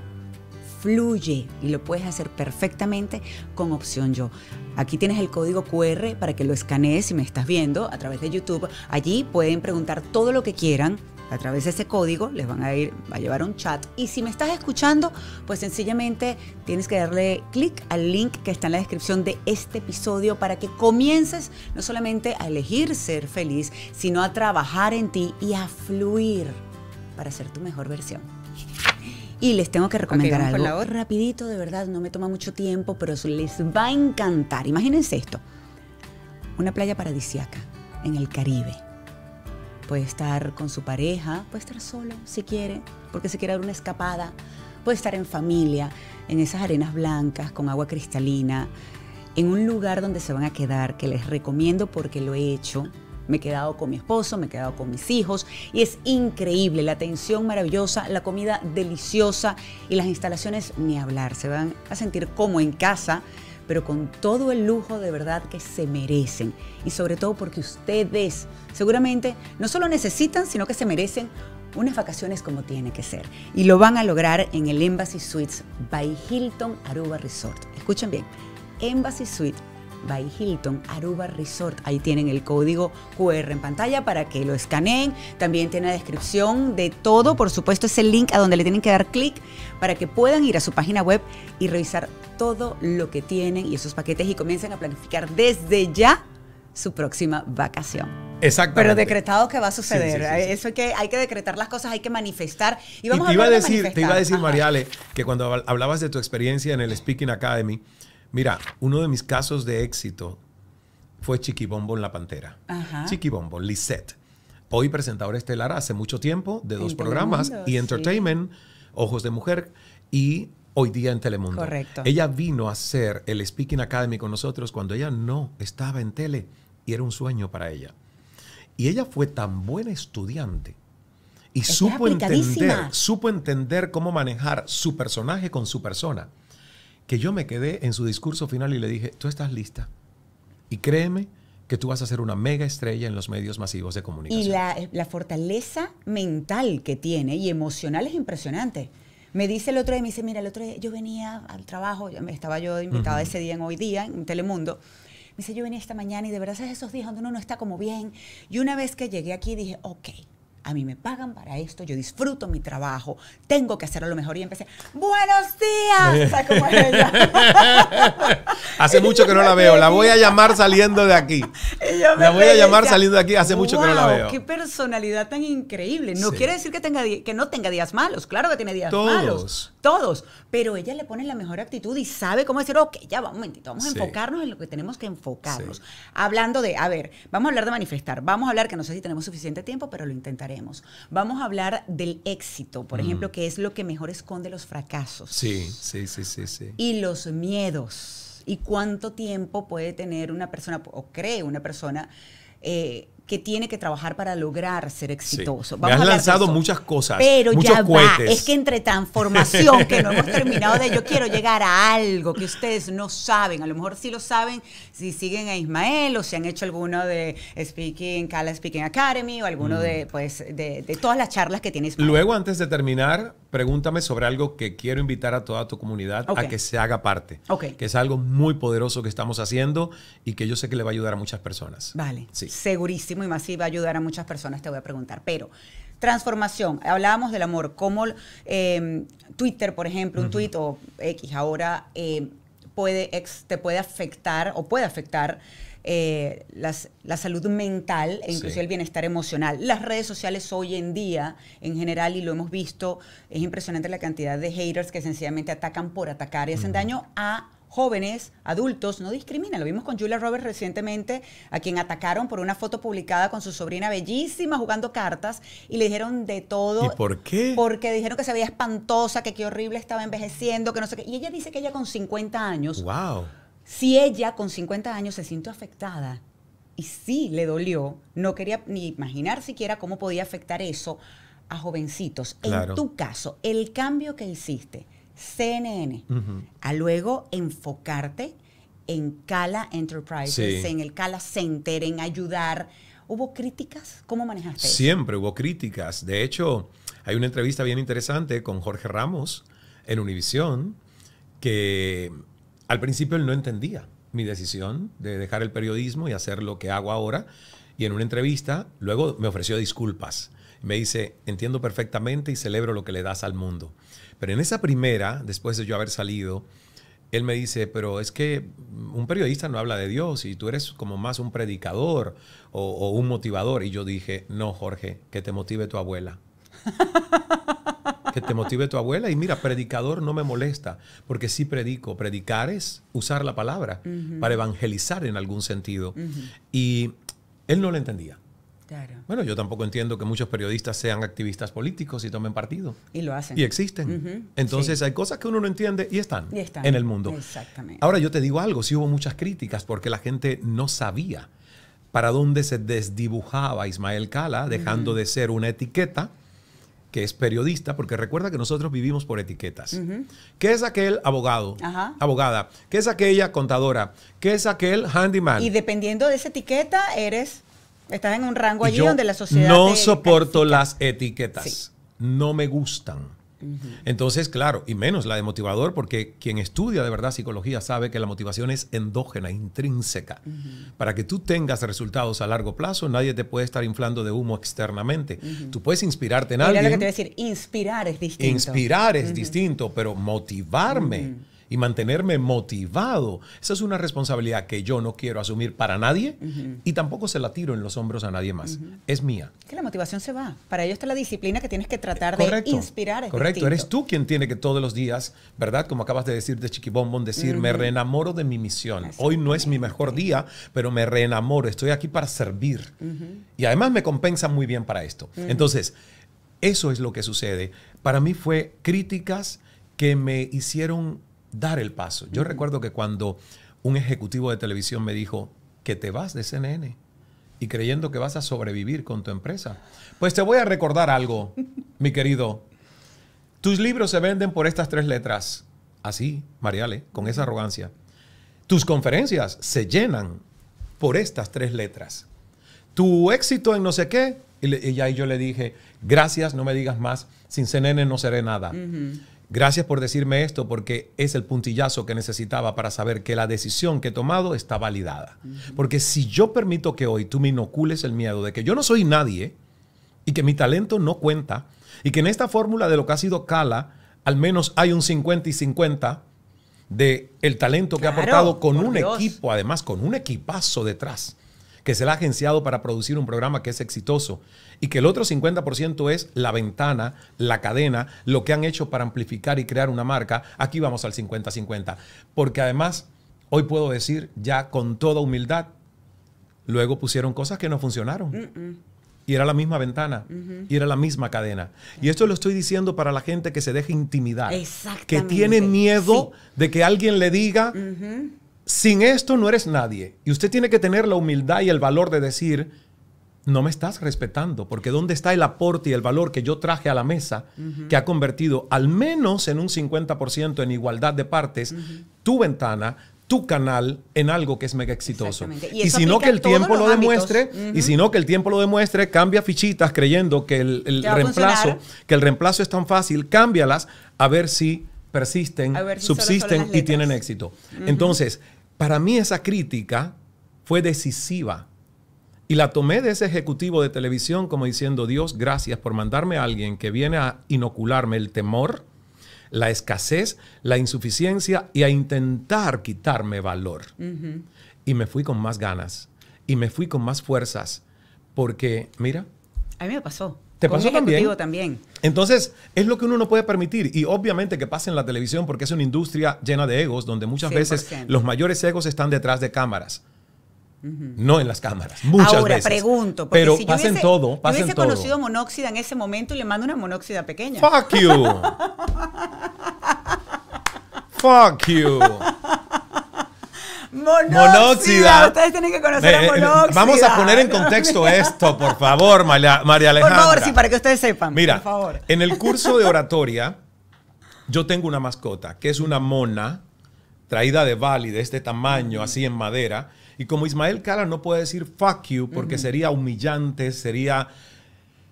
fluye y lo puedes hacer perfectamente con opción yo. Aquí tienes el código QR para que lo escanees si me estás viendo a través de YouTube. Allí pueden preguntar todo lo que quieran a través de ese código les van a ir, va a llevar un chat. Y si me estás escuchando, pues sencillamente tienes que darle clic al link que está en la descripción de este episodio para que comiences no solamente a elegir ser feliz, sino a trabajar en ti y a fluir para ser tu mejor versión. Y les tengo que recomendar algo rapidito, de verdad, no me toma mucho tiempo, pero les va a encantar. Imagínense esto, una playa paradisiaca en el Caribe puede estar con su pareja, puede estar solo si quiere, porque si quiere dar una escapada, puede estar en familia, en esas arenas blancas, con agua cristalina, en un lugar donde se van a quedar, que les recomiendo porque lo he hecho. Me he quedado con mi esposo, me he quedado con mis hijos y es increíble, la atención maravillosa, la comida deliciosa y las instalaciones ni hablar, se van a sentir como en casa pero con todo el lujo de verdad que se merecen. Y sobre todo porque ustedes seguramente no solo necesitan, sino que se merecen unas vacaciones como tiene que ser. Y lo van a lograr en el Embassy Suites by Hilton Aruba Resort. Escuchen bien, Embassy Suites by Hilton, Aruba Resort. Ahí tienen el código QR en pantalla para que lo escaneen. También tiene la descripción de todo. Por supuesto, es el link a donde le tienen que dar clic para que puedan ir a su página web y revisar todo lo que tienen y esos paquetes y comiencen a planificar desde ya su próxima vacación. Exactamente. Pero decretado que va a suceder. Eso es que, hay que decretar las cosas, hay que manifestar. Y vamos iba a decir, Te iba a decir, Mariale, que cuando hablabas de tu experiencia en el Speaking Academy, Mira, uno de mis casos de éxito fue Chiquibombo en la Pantera. Chiquibombo, Lisette. Hoy presentadora estelar hace mucho tiempo de dos programas, y Entertainment, Ojos de Mujer, y hoy día en Telemundo. Correcto. Ella vino a hacer el Speaking Academy con nosotros cuando ella no estaba en tele y era un sueño para ella. Y ella fue tan buena estudiante y supo entender, supo entender cómo manejar su personaje con su persona que yo me quedé en su discurso final y le dije, tú estás lista. Y créeme que tú vas a ser una mega estrella en los medios masivos de comunicación. Y eh, la, fortaleza mental que tiene y emocional es impresionante. Me dice el otro día, me dice, mira, el otro día yo venía al trabajo, estaba yo invitada ese día en Hoy Día, en Telemundo. Me dice, yo venía esta mañana y de verdad es esos días donde uno no está como bien. Y una vez que llegué aquí dije, ok, a mí me pagan para esto, yo disfruto mi trabajo, tengo que hacerlo lo mejor. Y empecé, buenos días. Eh. ella? Hace mucho que no la veo, la voy a llamar saliendo de aquí. La voy a llamar saliendo de aquí, hace mucho que no la veo. Qué personalidad tan increíble. No quiere decir que, tenga, que no tenga días malos, claro que tiene días malos. Todos todos, pero ella le pone la mejor actitud y sabe cómo decir, ok, ya va un momentito, vamos a enfocarnos en lo que tenemos que enfocarnos. Hablando de, a ver, vamos a hablar de manifestar, vamos a hablar que no sé si tenemos suficiente tiempo, pero lo intentaremos. Vamos a hablar del éxito, por mm. ejemplo, que es lo que mejor esconde los fracasos. Sí, sí, sí, sí, sí. Y los miedos. ¿Y cuánto tiempo puede tener una persona, o cree una persona, eh, que tiene que trabajar para lograr ser exitoso. has lanzado muchas cosas. Pero muchos ya va. Es que entre transformación, que no hemos terminado de yo quiero llegar a algo que ustedes no saben. A lo mejor sí lo saben si siguen a Ismael o si han hecho alguno de Speaking, Cala Speaking Academy o alguno de, mm. pues, de, todas las charlas que tienes. Ismael. Luego, antes de terminar, pregúntame sobre algo que quiero invitar a toda tu comunidad a que se haga parte. Okay. Que es algo muy poderoso que estamos haciendo y que yo sé que le va a ayudar a muchas personas. Vale. Sí. Segurísimo muy masiva, ayudar a muchas personas, te voy a preguntar. Pero transformación, hablábamos del amor, como em, Twitter, por ejemplo, un tweet o X ahora em, puede te puede afectar o puede afectar eh, la salud mental e incluso el bienestar emocional. Las redes sociales hoy en día, en general, y lo hemos visto, es impresionante la cantidad de haters que sencillamente atacan por atacar y hacen daño a jóvenes, adultos, no discrimina. Lo vimos con Julia Roberts recientemente, a quien atacaron por una foto publicada con su sobrina bellísima jugando cartas y le dijeron de todo. ¿Y por qué? Porque dijeron que se veía espantosa, que qué horrible estaba envejeciendo, que no sé qué. Y ella dice que ella con 50 años. ¡Wow! Si ella con 50 años se sintió afectada y sí le dolió, no quería ni imaginar siquiera cómo podía afectar eso a jovencitos. En tu caso, el cambio que hiciste CNN, a luego enfocarte en Cala Enterprises, en el Cala Center, en ayudar. ¿Hubo críticas? ¿Cómo manejaste? Siempre hubo críticas. De hecho, hay una entrevista bien interesante con Jorge Ramos en Univisión que al principio él no entendía mi decisión de dejar el periodismo y hacer lo que hago ahora. Y en una entrevista luego me ofreció disculpas. Me dice, entiendo perfectamente y celebro lo que le das al mundo. Pero en esa primera, después de yo haber salido, él me dice, pero es que un periodista no habla de Dios y tú eres como más un predicador o, un motivador. Y yo dije, no, Jorge, que te motive tu abuela. que te motive tu abuela. Y mira, predicador no me molesta, porque sí predico. Predicar es usar la palabra para evangelizar en algún sentido. Y él no lo entendía. Bueno, yo tampoco entiendo que muchos periodistas sean activistas políticos y tomen partido. Y lo hacen. Y existen. Entonces hay cosas que uno no entiende y están, en el mundo. Exactamente. Ahora yo te digo algo, sí hubo muchas críticas porque la gente no sabía para dónde se desdibujaba Ismael Cala, dejando de ser una etiqueta que es periodista, porque recuerda que nosotros vivimos por etiquetas. ¿Qué es aquel abogado? Abogada. ¿Qué es aquella contadora? ¿Qué es aquel handyman? Y dependiendo de esa etiqueta, eres Estás en un rango allí donde la sociedad. No soporto las etiquetas. No me gustan. Entonces, claro, y menos la de motivador, porque quien estudia de verdad psicología sabe que la motivación es endógena, intrínseca. Para que tú tengas resultados a largo plazo, nadie te puede estar inflando de humo externamente. Tú puedes inspirarte en Mira Lo que te voy a decir, inspirar es distinto. Inspirar es distinto, pero motivarme y mantenerme motivado. Esa es una responsabilidad que yo no quiero asumir para nadie y tampoco se la tiro en los hombros a nadie más. Es mía. Que la motivación se va. Para ello está la disciplina que tienes que tratar de inspirar. correcto, eres tú quien tiene que todos los días, ¿verdad? Como acabas de decir de Chiquibombón, decir, me reenamoro de mi misión. Hoy no es mi mejor día, pero me reenamoro, estoy aquí para servir. Y además me compensa muy bien para esto. Entonces, eso es lo que sucede. Para mí fue críticas que me hicieron dar el paso. Yo recuerdo que cuando un ejecutivo de televisión me dijo que te vas de CNN y creyendo que vas a sobrevivir con tu empresa, pues te voy a recordar algo, mi querido. Tus libros se venden por estas tres letras. Así, Mariale, con esa arrogancia. Tus conferencias se llenan por estas tres letras. Tu éxito en no sé qué. Y, ahí yo le dije, gracias, no me digas más, sin CNN no seré nada. Gracias por decirme esto porque es el puntillazo que necesitaba para saber que la decisión que he tomado está validada. Porque si yo permito que hoy tú me inocules el miedo de que yo no soy nadie y que mi talento no cuenta y que en esta fórmula de lo que ha sido Cala, al menos hay un 50 y 50 de el talento que ha aportado con un equipo, además con un equipazo detrás que se la ha agenciado para producir un programa que es exitoso y que el otro 50% es la ventana, la cadena, lo que han hecho para amplificar y crear una marca, aquí vamos al 50-50. Porque además, hoy puedo decir ya con toda humildad, luego pusieron cosas que no funcionaron. Y era la misma ventana, mm-hmm. y era la misma cadena. Y esto lo estoy diciendo para la gente que se deje intimidar, que tiene miedo de que alguien le diga, mm-hmm. Sin esto no eres nadie. Y usted tiene que tener la humildad y el valor de decir, no me estás respetando, porque ¿dónde está el aporte y el valor que yo traje a la mesa, que ha convertido al menos en un 50% en igualdad de partes tu ventana, tu canal en algo que es mega exitoso. Y, si no que el tiempo lo demuestre, y si no que el tiempo lo demuestre, cambia fichitas creyendo que el, reemplazo, que el reemplazo es tan fácil, cámbialas a ver si persisten, subsisten y tienen éxito. Entonces, para mí esa crítica fue decisiva. Y la tomé de ese ejecutivo de televisión como diciendo, Dios, gracias por mandarme a alguien que viene a inocularme el temor, la escasez, la insuficiencia y a intentar quitarme valor. Y me fui con más ganas y me fui con más fuerzas porque, mira. A mí me pasó. ¿Te pasó también? Entonces, es lo que uno no puede permitir. Y obviamente que pase en la televisión porque es una industria llena de egos donde muchas veces los mayores egos están detrás de cámaras. No en las cámaras, muchas Ahora, pregunto, porque pero si todo, yo hubiese conocido monóxida en ese momento y le mando una monóxida pequeña. Fuck you. Fuck you. Monóxida. Ustedes tienen que conocer a eh, eh, Vamos a poner en contexto esto, por favor, María, Alejandra. Por favor, sí, para que ustedes sepan. Mira, en el curso de oratoria, yo tengo una mascota, que es una mona traída de Bali, de este tamaño, así en madera. Y como Ismael Cala no puede decir fuck you porque sería humillante, sería...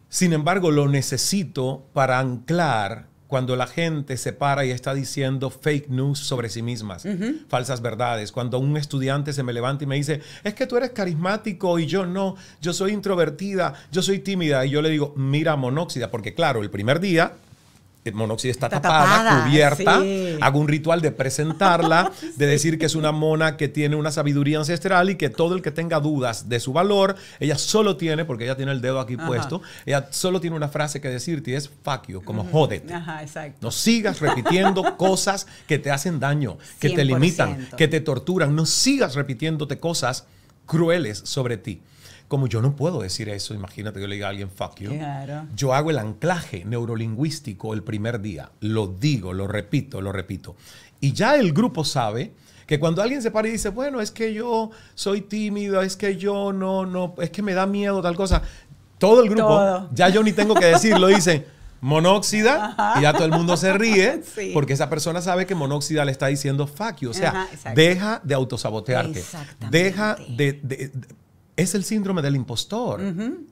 Sin embargo, lo necesito para anclar cuando la gente se para y está diciendo fake news sobre sí mismas, falsas verdades. Cuando un estudiante se me levanta y me dice, es que tú eres carismático y yo no, yo soy introvertida, yo soy tímida, y yo le digo, mira monóxida, porque claro, el primer día el está, tapada, cubierta. Hago un ritual de presentarla, de decir que es una mona que tiene una sabiduría ancestral y que todo el que tenga dudas de su valor, ella solo tiene, porque ella tiene el dedo aquí puesto, ella solo tiene una frase que decirte es fuck you, como mm, jódete. No sigas repitiendo cosas que te hacen daño, que te limitan, que te torturan. No sigas repitiéndote cosas crueles sobre ti. Como yo no puedo decir eso, imagínate que yo le diga a alguien fuck you. Yo hago el anclaje neurolingüístico el primer día. Lo digo, lo repito, lo repito. Y ya el grupo sabe que cuando alguien se para y dice, bueno, es que yo soy tímido, es que yo no, no, es que me da miedo, tal cosa. Todo el grupo, ya yo ni tengo que decirlo, dice monóxida y ya todo el mundo se ríe porque esa persona sabe que monóxida le está diciendo fuck you. O sea, deja de autosabotearte. Deja de, es el síndrome del impostor,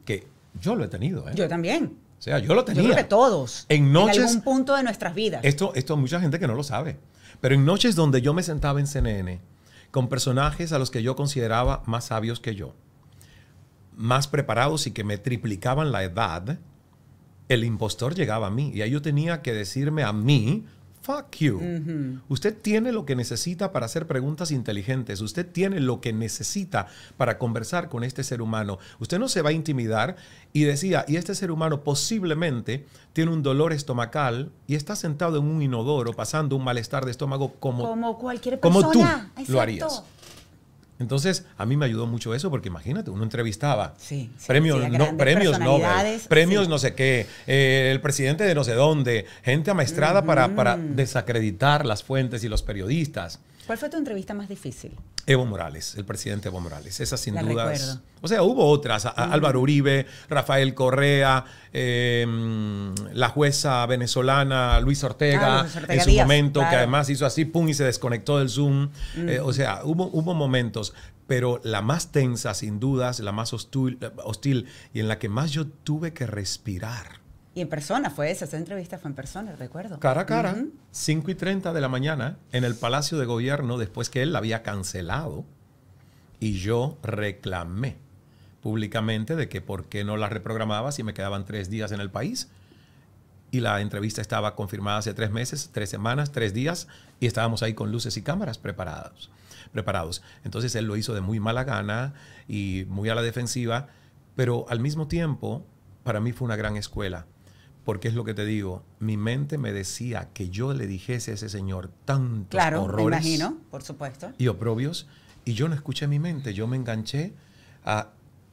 que yo lo he tenido. ¿eh? Yo también. O sea, yo lo tenía. Yo todos. En noches. En algún punto de nuestras vidas. Esto, esto mucha gente que no lo sabe. Pero en noches donde yo me sentaba en CNN con personajes a los que yo consideraba más sabios que yo, más preparados y que me triplicaban la edad, el impostor llegaba a mí. Y ahí yo tenía que decirme a mí, fuck you. Usted tiene lo que necesita para hacer preguntas inteligentes. Usted tiene lo que necesita para conversar con este ser humano. Usted no se va a intimidar y decía, y este ser humano posiblemente tiene un dolor estomacal y está sentado en un inodoro pasando un malestar de estómago como, como cualquier persona. Como tú lo harías. Entonces, a mí me ayudó mucho eso, porque imagínate, uno entrevistaba premios, premios Nobel, premios no sé qué, eh, el presidente de no sé dónde, gente amaestrada para desacreditar las fuentes y los periodistas. ¿Cuál fue tu entrevista más difícil? Evo Morales, el presidente Evo Morales. esa sin La dudas. O sea, hubo otras. Álvaro Uribe, Rafael Correa, em, la jueza venezolana Luis ah, Ortega, en su momento, que además hizo así, pum, y se desconectó del Zoom. Eh, o sea, hubo, momentos, pero la más tensa, sin dudas, la más hostil y en la que más yo tuve que respirar y en persona fue esa, entrevista fue en persona, recuerdo. Cara a cara, 5 y 30 de la mañana, en el Palacio de Gobierno, después que él la había cancelado. Y yo reclamé públicamente de que por qué no la reprogramaba si me quedaban tres días en el país. Y la entrevista estaba confirmada hace tres meses, tres semanas, tres días, y estábamos ahí con luces y cámaras preparados. preparados. Entonces él lo hizo de muy mala gana y muy a la defensiva, pero al mismo tiempo, para mí fue una gran escuela porque es lo que te digo, mi mente me decía que yo le dijese a ese señor tantos claro, horrores. por supuesto. Y oprobios, y yo no escuché mi mente, yo me enganché a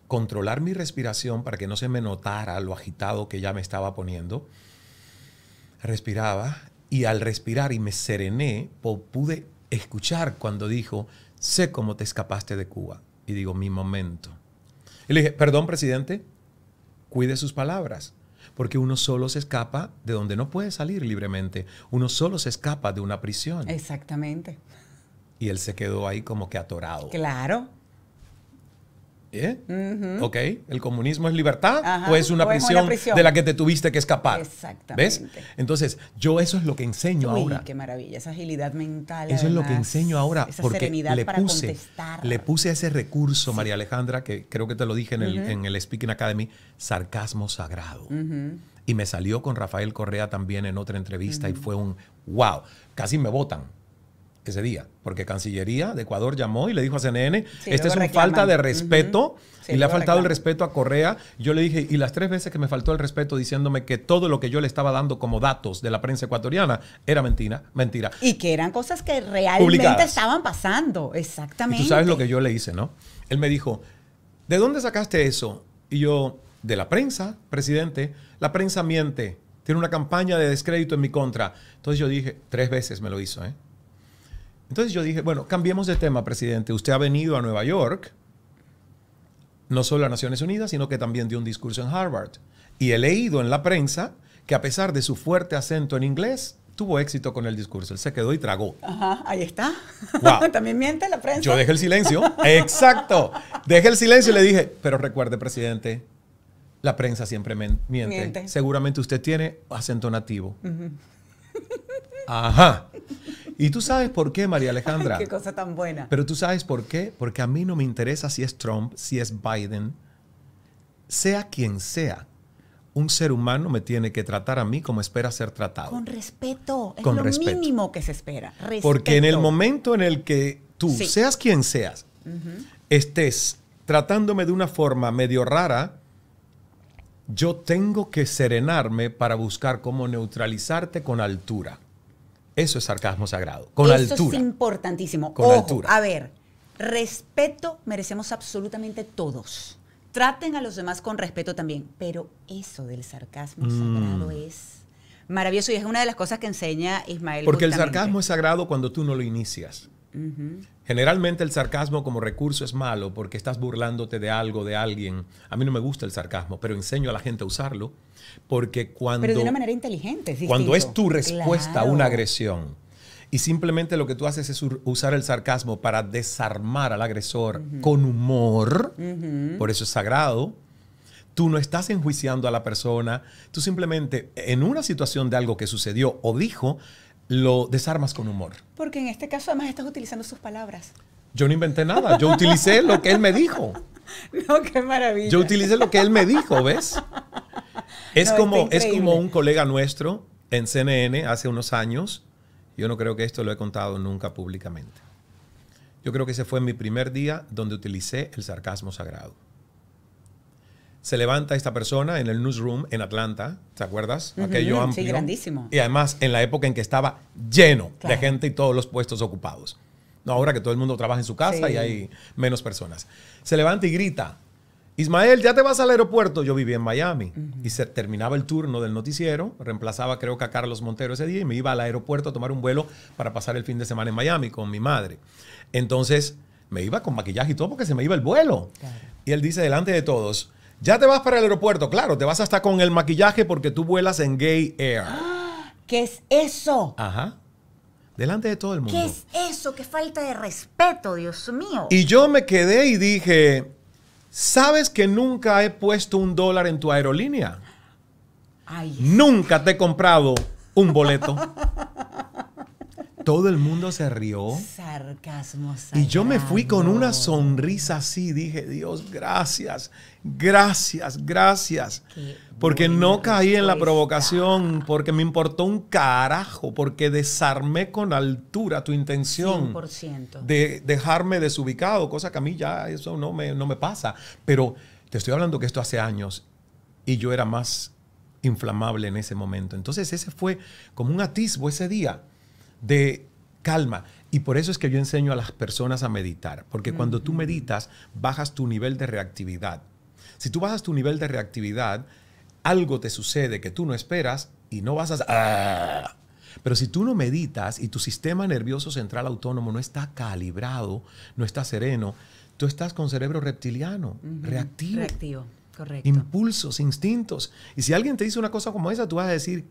controlar mi respiración para que no se me notara lo agitado que ya me estaba poniendo. Respiraba y al respirar y me serené, pude escuchar cuando dijo, sé cómo te escapaste de Cuba. Y digo, mi momento. Y le dije, perdón, presidente, cuide sus palabras porque uno solo se escapa de donde no puede salir libremente, uno solo se escapa de una prisión. Exactamente. Y él se quedó ahí como que atorado. Claro, ¿Eh? ¿Ok? ¿El comunismo es libertad o, es una, prisión de la que te tuviste que escapar? Exactamente. ¿Ves? Entonces, yo eso es lo que enseño ahora. qué maravilla, esa agilidad mental. Eso es lo que enseño ahora. porque le puse, Le puse ese recurso, María Alejandra, que creo que te lo dije en, el, Speaking Academy, sarcasmo sagrado. Y me salió con Rafael Correa también en otra entrevista y fue un wow, casi me votan ese día, porque Cancillería de Ecuador llamó y le dijo a CNN, esta es una falta de respeto y le ha faltado el respeto a Correa. Yo le dije, y las tres veces que me faltó el respeto diciéndome que todo lo que yo le estaba dando como datos de la prensa ecuatoriana era mentira, mentira. Y que eran cosas que realmente estaban pasando, exactamente. tú sabes lo que yo le hice, ¿no? Él me dijo, ¿de dónde sacaste eso? Y yo, de la prensa, presidente, la prensa miente, tiene una campaña de descrédito en mi contra. Entonces yo dije, tres veces me lo hizo, ¿eh? Entonces yo dije, bueno, cambiemos de tema, presidente. Usted ha venido a Nueva York, no solo a Naciones Unidas, sino que también dio un discurso en Harvard. Y he leído en la prensa que a pesar de su fuerte acento en inglés, tuvo éxito con el discurso. Él se quedó y tragó. Ajá, ahí está. También miente la prensa. Yo dejé el silencio. Exacto. Dejé el silencio y le dije, pero recuerde, presidente, la prensa siempre miente. Seguramente usted tiene acento nativo. Ajá. ¿Y tú sabes por qué, María Alejandra? qué cosa tan buena. Pero tú sabes por qué? Porque a mí no me interesa si es Trump, si es Biden. Sea quien sea, un ser humano me tiene que tratar a mí como espera ser tratado. Con respeto. Es lo mínimo que se espera. Respeto. Porque en el momento en el que tú, seas quien seas, estés tratándome de una forma medio rara, yo tengo que serenarme para buscar cómo neutralizarte con altura. Eso es sarcasmo sagrado, con Eso es importantísimo. Con altura. A ver, respeto merecemos absolutamente todos. Traten a los demás con respeto también, pero eso del sarcasmo mm. sagrado es maravilloso y es una de las cosas que enseña Ismael. Porque el sarcasmo es sagrado cuando tú no lo inicias. Generalmente el sarcasmo como recurso es malo porque estás burlándote de algo, de alguien. A mí no me gusta el sarcasmo, pero enseño a la gente a usarlo porque cuando... Pero de una manera inteligente. Es cuando es tu respuesta a una agresión y simplemente lo que tú haces es usar el sarcasmo para desarmar al agresor con humor, por eso es sagrado, tú no estás enjuiciando a la persona, tú simplemente en una situación de algo que sucedió o dijo, lo desarmas con humor. Porque en este caso además estás utilizando sus palabras. Yo no inventé nada, yo utilicé lo que él me dijo. No, qué maravilla. Yo utilicé lo que él me dijo, ¿ves? Es, como, es como un colega nuestro en CNN hace unos años. Yo no creo que esto lo he contado nunca públicamente. Yo creo que ese fue mi primer día donde utilicé el sarcasmo sagrado. Se levanta esta persona en el newsroom en Atlanta, ¿te acuerdas? Aquello Sí, grandísimo. Y además en la época en que estaba lleno de gente y todos los puestos ocupados. No ahora que todo el mundo trabaja en su casa y hay menos personas. Se levanta y grita, Ismael, ya te vas al aeropuerto. Yo vivía en Miami y se terminaba el turno del noticiero. Reemplazaba, creo que a Carlos Montero ese día y me iba al aeropuerto a tomar un vuelo para pasar el fin de semana en Miami con mi madre. Entonces me iba con maquillaje y todo porque se me iba el vuelo. Y él dice delante de todos: Ya te vas para el aeropuerto. Claro, te vas hasta con el maquillaje porque tú vuelas en Gay Air. ¿Qué es eso? Ajá delante de todo el mundo. ¿Qué es eso? Qué falta de respeto, Dios mío. Y yo me quedé y dije, ¿Sabes que nunca he puesto un dólar en tu aerolínea? Nunca te he comprado un boleto. Todo el mundo se rió. Y yo me fui con una sonrisa así, dije, Dios, gracias, gracias, gracias. porque no caí en la pues. provocación, porque me importó un carajo, porque desarmé con altura tu intención de dejarme desubicado, cosa que a mí ya eso no me, no me pasa. Pero te estoy hablando que esto hace años y yo era más inflamable en ese momento. Entonces ese fue como un atisbo ese día de calma. Y por eso es que yo enseño a las personas a meditar, porque cuando tú meditas, bajas tu nivel de reactividad. Si tú bajas tu nivel de reactividad, algo te sucede que tú no esperas y no vas a... ¡ah! Pero si tú no meditas y tu sistema nervioso central autónomo no está calibrado, no está sereno, tú estás con cerebro reptiliano, reactivo. correcto. Impulsos, instintos. Y si alguien te dice una cosa como esa, tú vas a decir,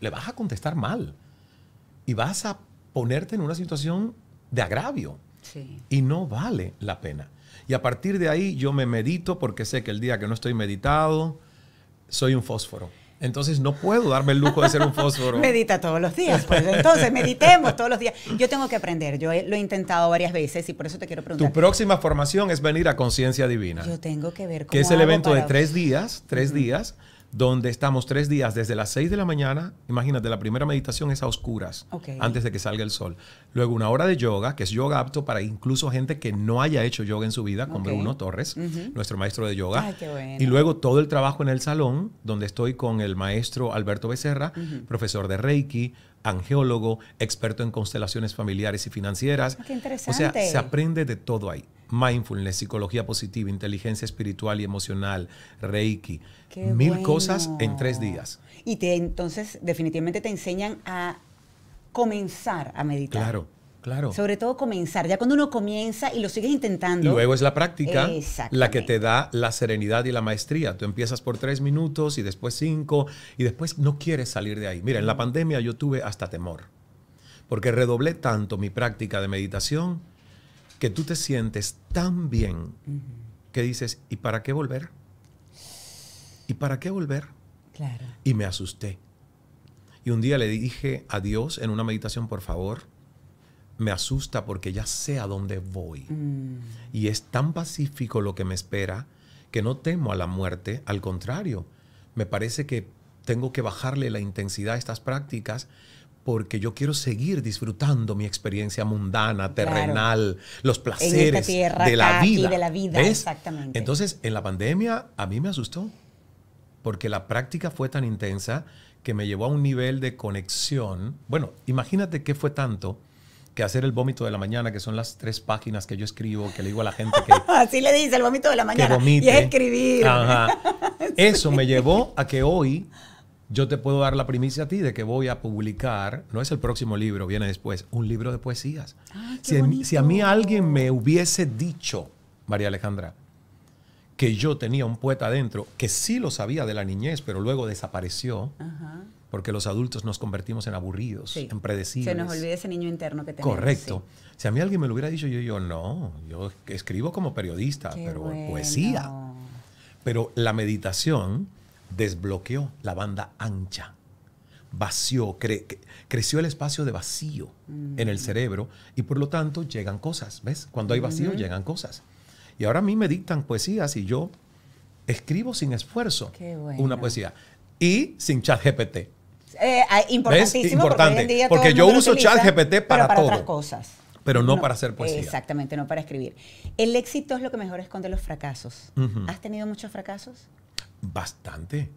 le vas a contestar mal y vas a ponerte en una situación de agravio. Y no vale la pena. Y a partir de ahí yo me medito porque sé que el día que no estoy meditado, soy un fósforo. Entonces no puedo darme el lujo de ser un fósforo. Medita todos los días, pues. Entonces, meditemos todos los días. Yo tengo que aprender. Yo lo he intentado varias veces y por eso te quiero preguntar. Tu próxima formación es venir a Conciencia Divina. Yo tengo que ver cómo Que es el evento de tres días, tres días, donde estamos tres días desde las seis de la mañana, imagínate, la primera meditación es a oscuras, antes de que salga el sol. Luego una hora de yoga, que es yoga apto para incluso gente que no haya hecho yoga en su vida, como Bruno Torres, nuestro maestro de yoga. Y luego todo el trabajo en el salón, donde estoy con el maestro Alberto Becerra, profesor de Reiki, angeólogo, experto en constelaciones familiares y financieras. Ah, qué interesante. O sea, se aprende de todo ahí. Mindfulness, psicología positiva, inteligencia espiritual y emocional, Reiki mil cosas en tres días. Y te, entonces definitivamente te enseñan a comenzar a meditar. Claro, claro. Sobre todo comenzar. Ya cuando uno comienza y lo sigues intentando. Luego es la práctica la que te da la serenidad y la maestría. Tú empiezas por tres minutos y después cinco y después no quieres salir de ahí. Mira, en la mm. pandemia yo tuve hasta temor porque redoblé tanto mi práctica de meditación que tú te sientes tan bien que dices, ¿y para qué volver? ¿y para qué volver? Y me asusté. Y un día le dije a Dios en una meditación, por favor, me asusta porque ya sé a dónde voy. Mm. Y es tan pacífico lo que me espera que no temo a la muerte, al contrario, me parece que tengo que bajarle la intensidad a estas prácticas porque yo quiero seguir disfrutando mi experiencia mundana, terrenal, los placeres de, la vida. de la vida. Entonces, en la pandemia a mí me asustó porque la práctica fue tan intensa que me llevó a un nivel de conexión. Bueno, imagínate qué fue tanto que hacer el vómito de la mañana, que son las tres páginas que yo escribo, que le digo a la gente que... Así le dice el vómito de la mañana. Que Y escribir. Eso me llevó a que hoy yo te puedo dar la primicia a ti de que voy a publicar, no es el próximo libro, viene después, un libro de poesías. Ah, si, a, mí alguien me hubiese dicho, María Alejandra, que yo tenía un poeta adentro, que sí lo sabía de la niñez, pero luego desapareció. Porque los adultos nos convertimos en aburridos, en predecibles. Se nos olvida ese niño interno que tenemos. Correcto. Si a mí alguien me lo hubiera dicho, yo, yo no, yo escribo como periodista, pero poesía. Pero la meditación desbloqueó la banda ancha, vació, creció el espacio de vacío en el mm. cerebro y por lo tanto llegan cosas, ¿ves? Cuando hay vacío llegan cosas. Y ahora a mí me dictan poesías y yo escribo sin esfuerzo una poesía. Y sin chat GPT. Eh, ah, importantísimo. Importante. Porque, porque yo uso chat GPT para, para cosas. Pero no, para hacer poesía. Exactamente, no para escribir. El éxito es lo que mejor esconde los fracasos. ¿Has tenido muchos fracasos? Bastante.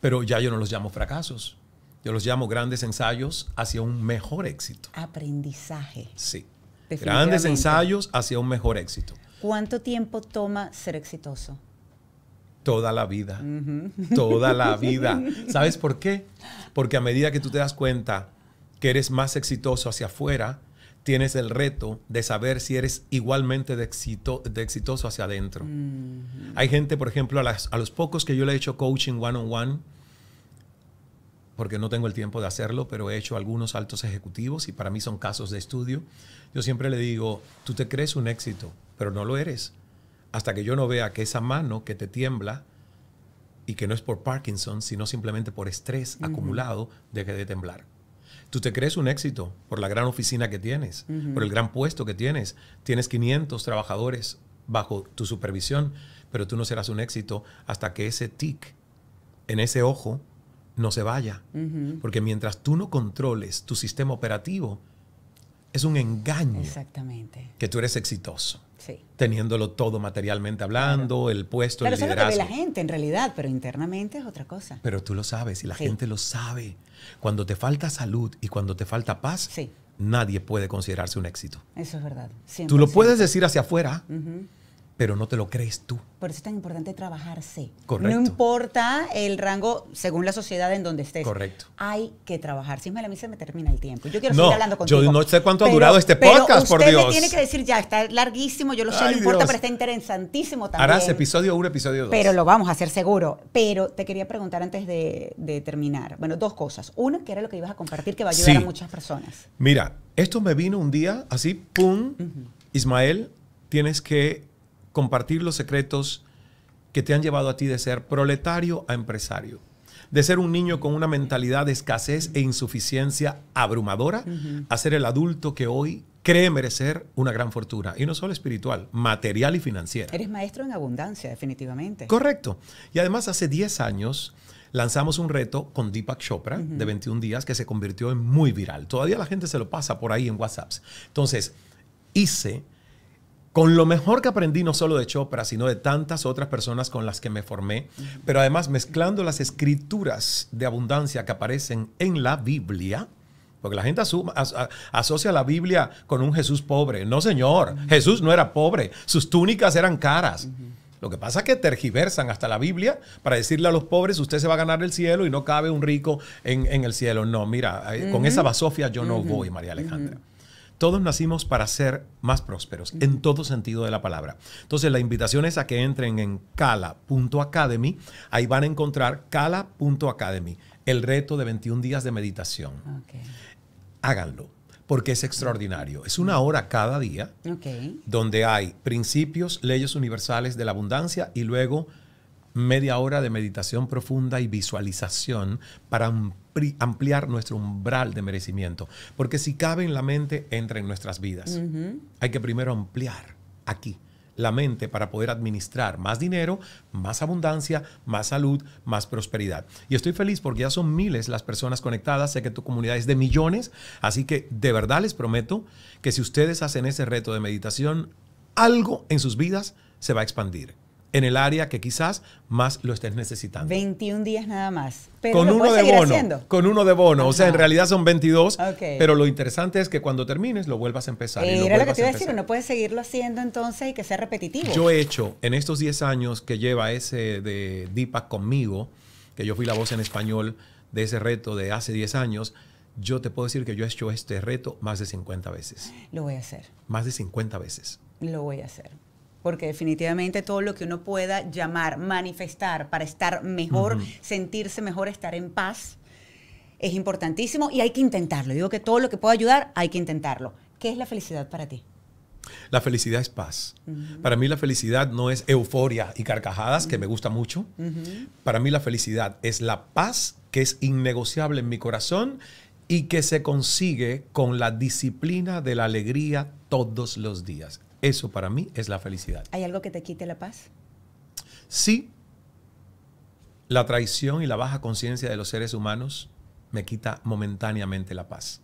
Pero ya yo no los llamo fracasos. Yo los llamo grandes ensayos hacia un mejor éxito. Aprendizaje. Sí. Grandes ensayos hacia un mejor éxito. ¿Cuánto tiempo toma ser exitoso? Toda la vida. Toda la vida. ¿Sabes por qué? Porque a medida que tú te das cuenta que eres más exitoso hacia afuera, tienes el reto de saber si eres igualmente de, de exitoso hacia adentro. Hay gente, por ejemplo, a, los pocos que yo le he hecho coaching one-on-one, on one, porque no tengo el tiempo de hacerlo, pero he hecho algunos altos ejecutivos y para mí son casos de estudio, yo siempre le digo, tú te crees un éxito, pero no lo eres. Hasta que yo no vea que esa mano que te tiembla y que no es por Parkinson, sino simplemente por estrés acumulado, deje de temblar. Tú te crees un éxito por la gran oficina que tienes, por el gran puesto que tienes. Tienes 500 trabajadores bajo tu supervisión, pero tú no serás un éxito hasta que ese tic en ese ojo no se vaya. Porque mientras tú no controles tu sistema operativo, es un engaño. Exactamente. Que tú eres exitoso. Teniéndolo todo materialmente hablando, el puesto, pero el liderazgo. eso es lo que ve la gente en realidad, pero internamente es otra cosa. Pero tú lo sabes y la gente lo sabe. Cuando te falta salud y cuando te falta paz, nadie puede considerarse un éxito. Eso es verdad. Tú lo puedes decir hacia afuera, pero no te lo crees tú. Por eso es tan importante trabajarse. Correcto. No importa el rango según la sociedad en donde estés. Correcto. Hay que trabajar. Si me a mí me termina el tiempo. Yo quiero seguir hablando contigo. Yo no sé cuánto ha durado este podcast, por Dios. Me tiene que decir ya, está larguísimo, yo lo sé, no importa, pero está interesantísimo también. Harás episodio 1, episodio 2. Pero lo vamos a hacer seguro. Pero te quería preguntar antes de, terminar. Bueno, dos cosas. Una, que era lo que ibas a compartir que va a ayudar a muchas personas. Mira, esto me vino un día así, pum, Ismael, tienes que compartir los secretos que te han llevado a ti de ser proletario a empresario, de ser un niño con una mentalidad de escasez e insuficiencia abrumadora, a ser el adulto que hoy cree merecer una gran fortuna, y no solo espiritual, material y financiera. Eres maestro en abundancia, definitivamente. Correcto. Y además hace 10 años lanzamos un reto con Deepak Chopra de 21 días que se convirtió en muy viral. Todavía la gente se lo pasa por ahí en Whatsapp. Entonces, hice con lo mejor que aprendí no solo de Chopra, sino de tantas otras personas con las que me formé, pero además mezclando las escrituras de abundancia que aparecen en la Biblia. Porque la gente asocia la Biblia con un Jesús pobre. No, señor, Jesús no era pobre, sus túnicas eran caras. Lo que pasa es que tergiversan hasta la Biblia para decirle a los pobres, usted se va a ganar el cielo y no cabe un rico en, el cielo. No, mira, eh, con esa basofia yo no voy, María Alejandra. Todos nacimos para ser más prósperos, en todo sentido de la palabra. Entonces, la invitación es a que entren en cala.academy. Ahí van a encontrar cala.academy, el reto de 21 días de meditación. Háganlo porque es extraordinario. Es una hora cada día donde hay principios, leyes universales de la abundancia y luego media hora de meditación profunda y visualización para ampliar nuestro umbral de merecimiento. Porque si cabe en la mente, entra en nuestras vidas. Hay que primero ampliar aquí la mente para poder administrar más dinero, más abundancia, más salud, más prosperidad. Y estoy feliz porque ya son miles las personas conectadas, sé que tu comunidad es de millones, así que de verdad les prometo que si ustedes hacen ese reto de meditación, algo en sus vidas se va a expandir en el área que quizás más lo estés necesitando. 21 días nada más. Pero con, uno de bono, con uno de bono. O sea, en realidad son 22. Pero lo interesante es que cuando termines lo vuelvas a empezar. y lo era lo que te iba a decir, uno puede seguirlo haciendo entonces y que sea repetitivo. Yo he hecho en estos 10 años que lleva ese de Deepak conmigo, que yo fui la voz en español de ese reto de hace 10 años, yo te puedo decir que yo he hecho este reto más de 50 veces. Lo voy a hacer. Más de 50 veces. Lo voy a hacer porque definitivamente todo lo que uno pueda llamar, manifestar para estar mejor, sentirse mejor, estar en paz, es importantísimo y hay que intentarlo. Digo que todo lo que pueda ayudar, hay que intentarlo. ¿Qué es la felicidad para ti? La felicidad es paz. Para mí la felicidad no es euforia y carcajadas, que me gusta mucho. Para mí la felicidad es la paz que es innegociable en mi corazón y que se consigue con la disciplina de la alegría todos los días. Eso para mí es la felicidad. ¿Hay algo que te quite la paz? Sí. La traición y la baja conciencia de los seres humanos me quita momentáneamente la paz.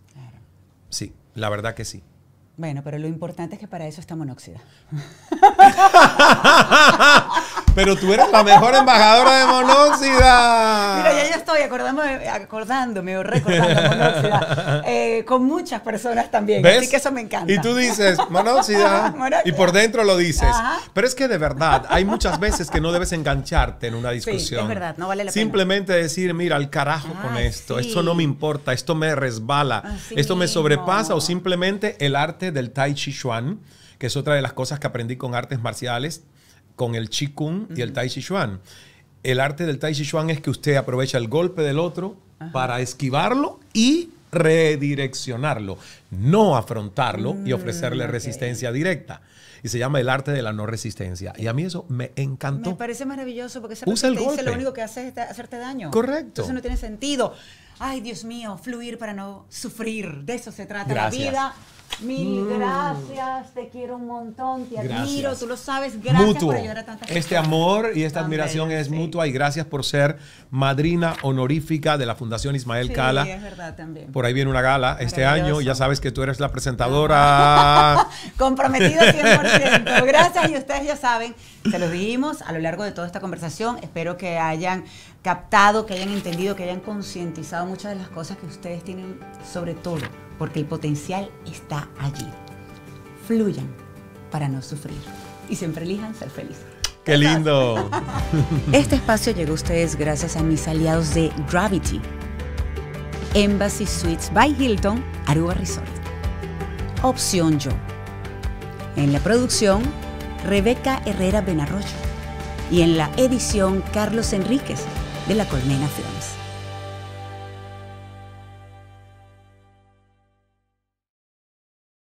Sí, la verdad que sí. Bueno, pero lo importante es que para eso está monóxida. Pero tú eres la mejor embajadora de Monóxida. Mira, ya, estoy acordándome, acordándome o recordando Monóxida eh, con muchas personas también. ¿Ves? Así que eso me encanta. Y tú dices, Monóxida. y por dentro lo dices. Pero es que de verdad, hay muchas veces que no debes engancharte en una discusión. Sí, es verdad, no vale la Simplemente decir, mira, al carajo ah, con esto. Esto no me importa, esto me resbala, esto me sobrepasa o simplemente el arte del Tai Chi Chuan que es otra de las cosas que aprendí con artes marciales, con el chi y el Tai Chi Chuan. El arte del Tai Chi Chuan es que usted aprovecha el golpe del otro para esquivarlo y redireccionarlo, no afrontarlo y mm, ofrecerle resistencia directa. Y se llama el arte de la no resistencia. Y a mí eso me encantó. Me parece maravilloso porque se Usa el golpe. Dice, lo único que hace es hacerte daño. Correcto. Eso no tiene sentido. Ay, Dios mío, fluir para no sufrir. De eso se trata la vida Mil mm. gracias, te quiero un montón, te admiro, tú lo sabes, gracias por ayudar a Este amor y esta admiración es mutua y gracias por ser madrina honorífica de la Fundación Ismael Cala. es verdad también. Por ahí viene una gala este año, ya sabes que tú eres la presentadora. Comprometido 100%. Gracias y ustedes ya saben, se lo dijimos a lo largo de toda esta conversación, espero que hayan captado, que hayan entendido, que hayan concientizado muchas de las cosas que ustedes tienen sobre todo porque el potencial está allí. Fluyan para no sufrir y siempre elijan ser felices. ¡Qué lindo! Este espacio llegó a ustedes gracias a mis aliados de Gravity, Embassy Suites by Hilton, Aruba Resort. Opción Yo. En la producción, Rebeca Herrera Benarroyo. Y en la edición, Carlos Enríquez, de La Colmena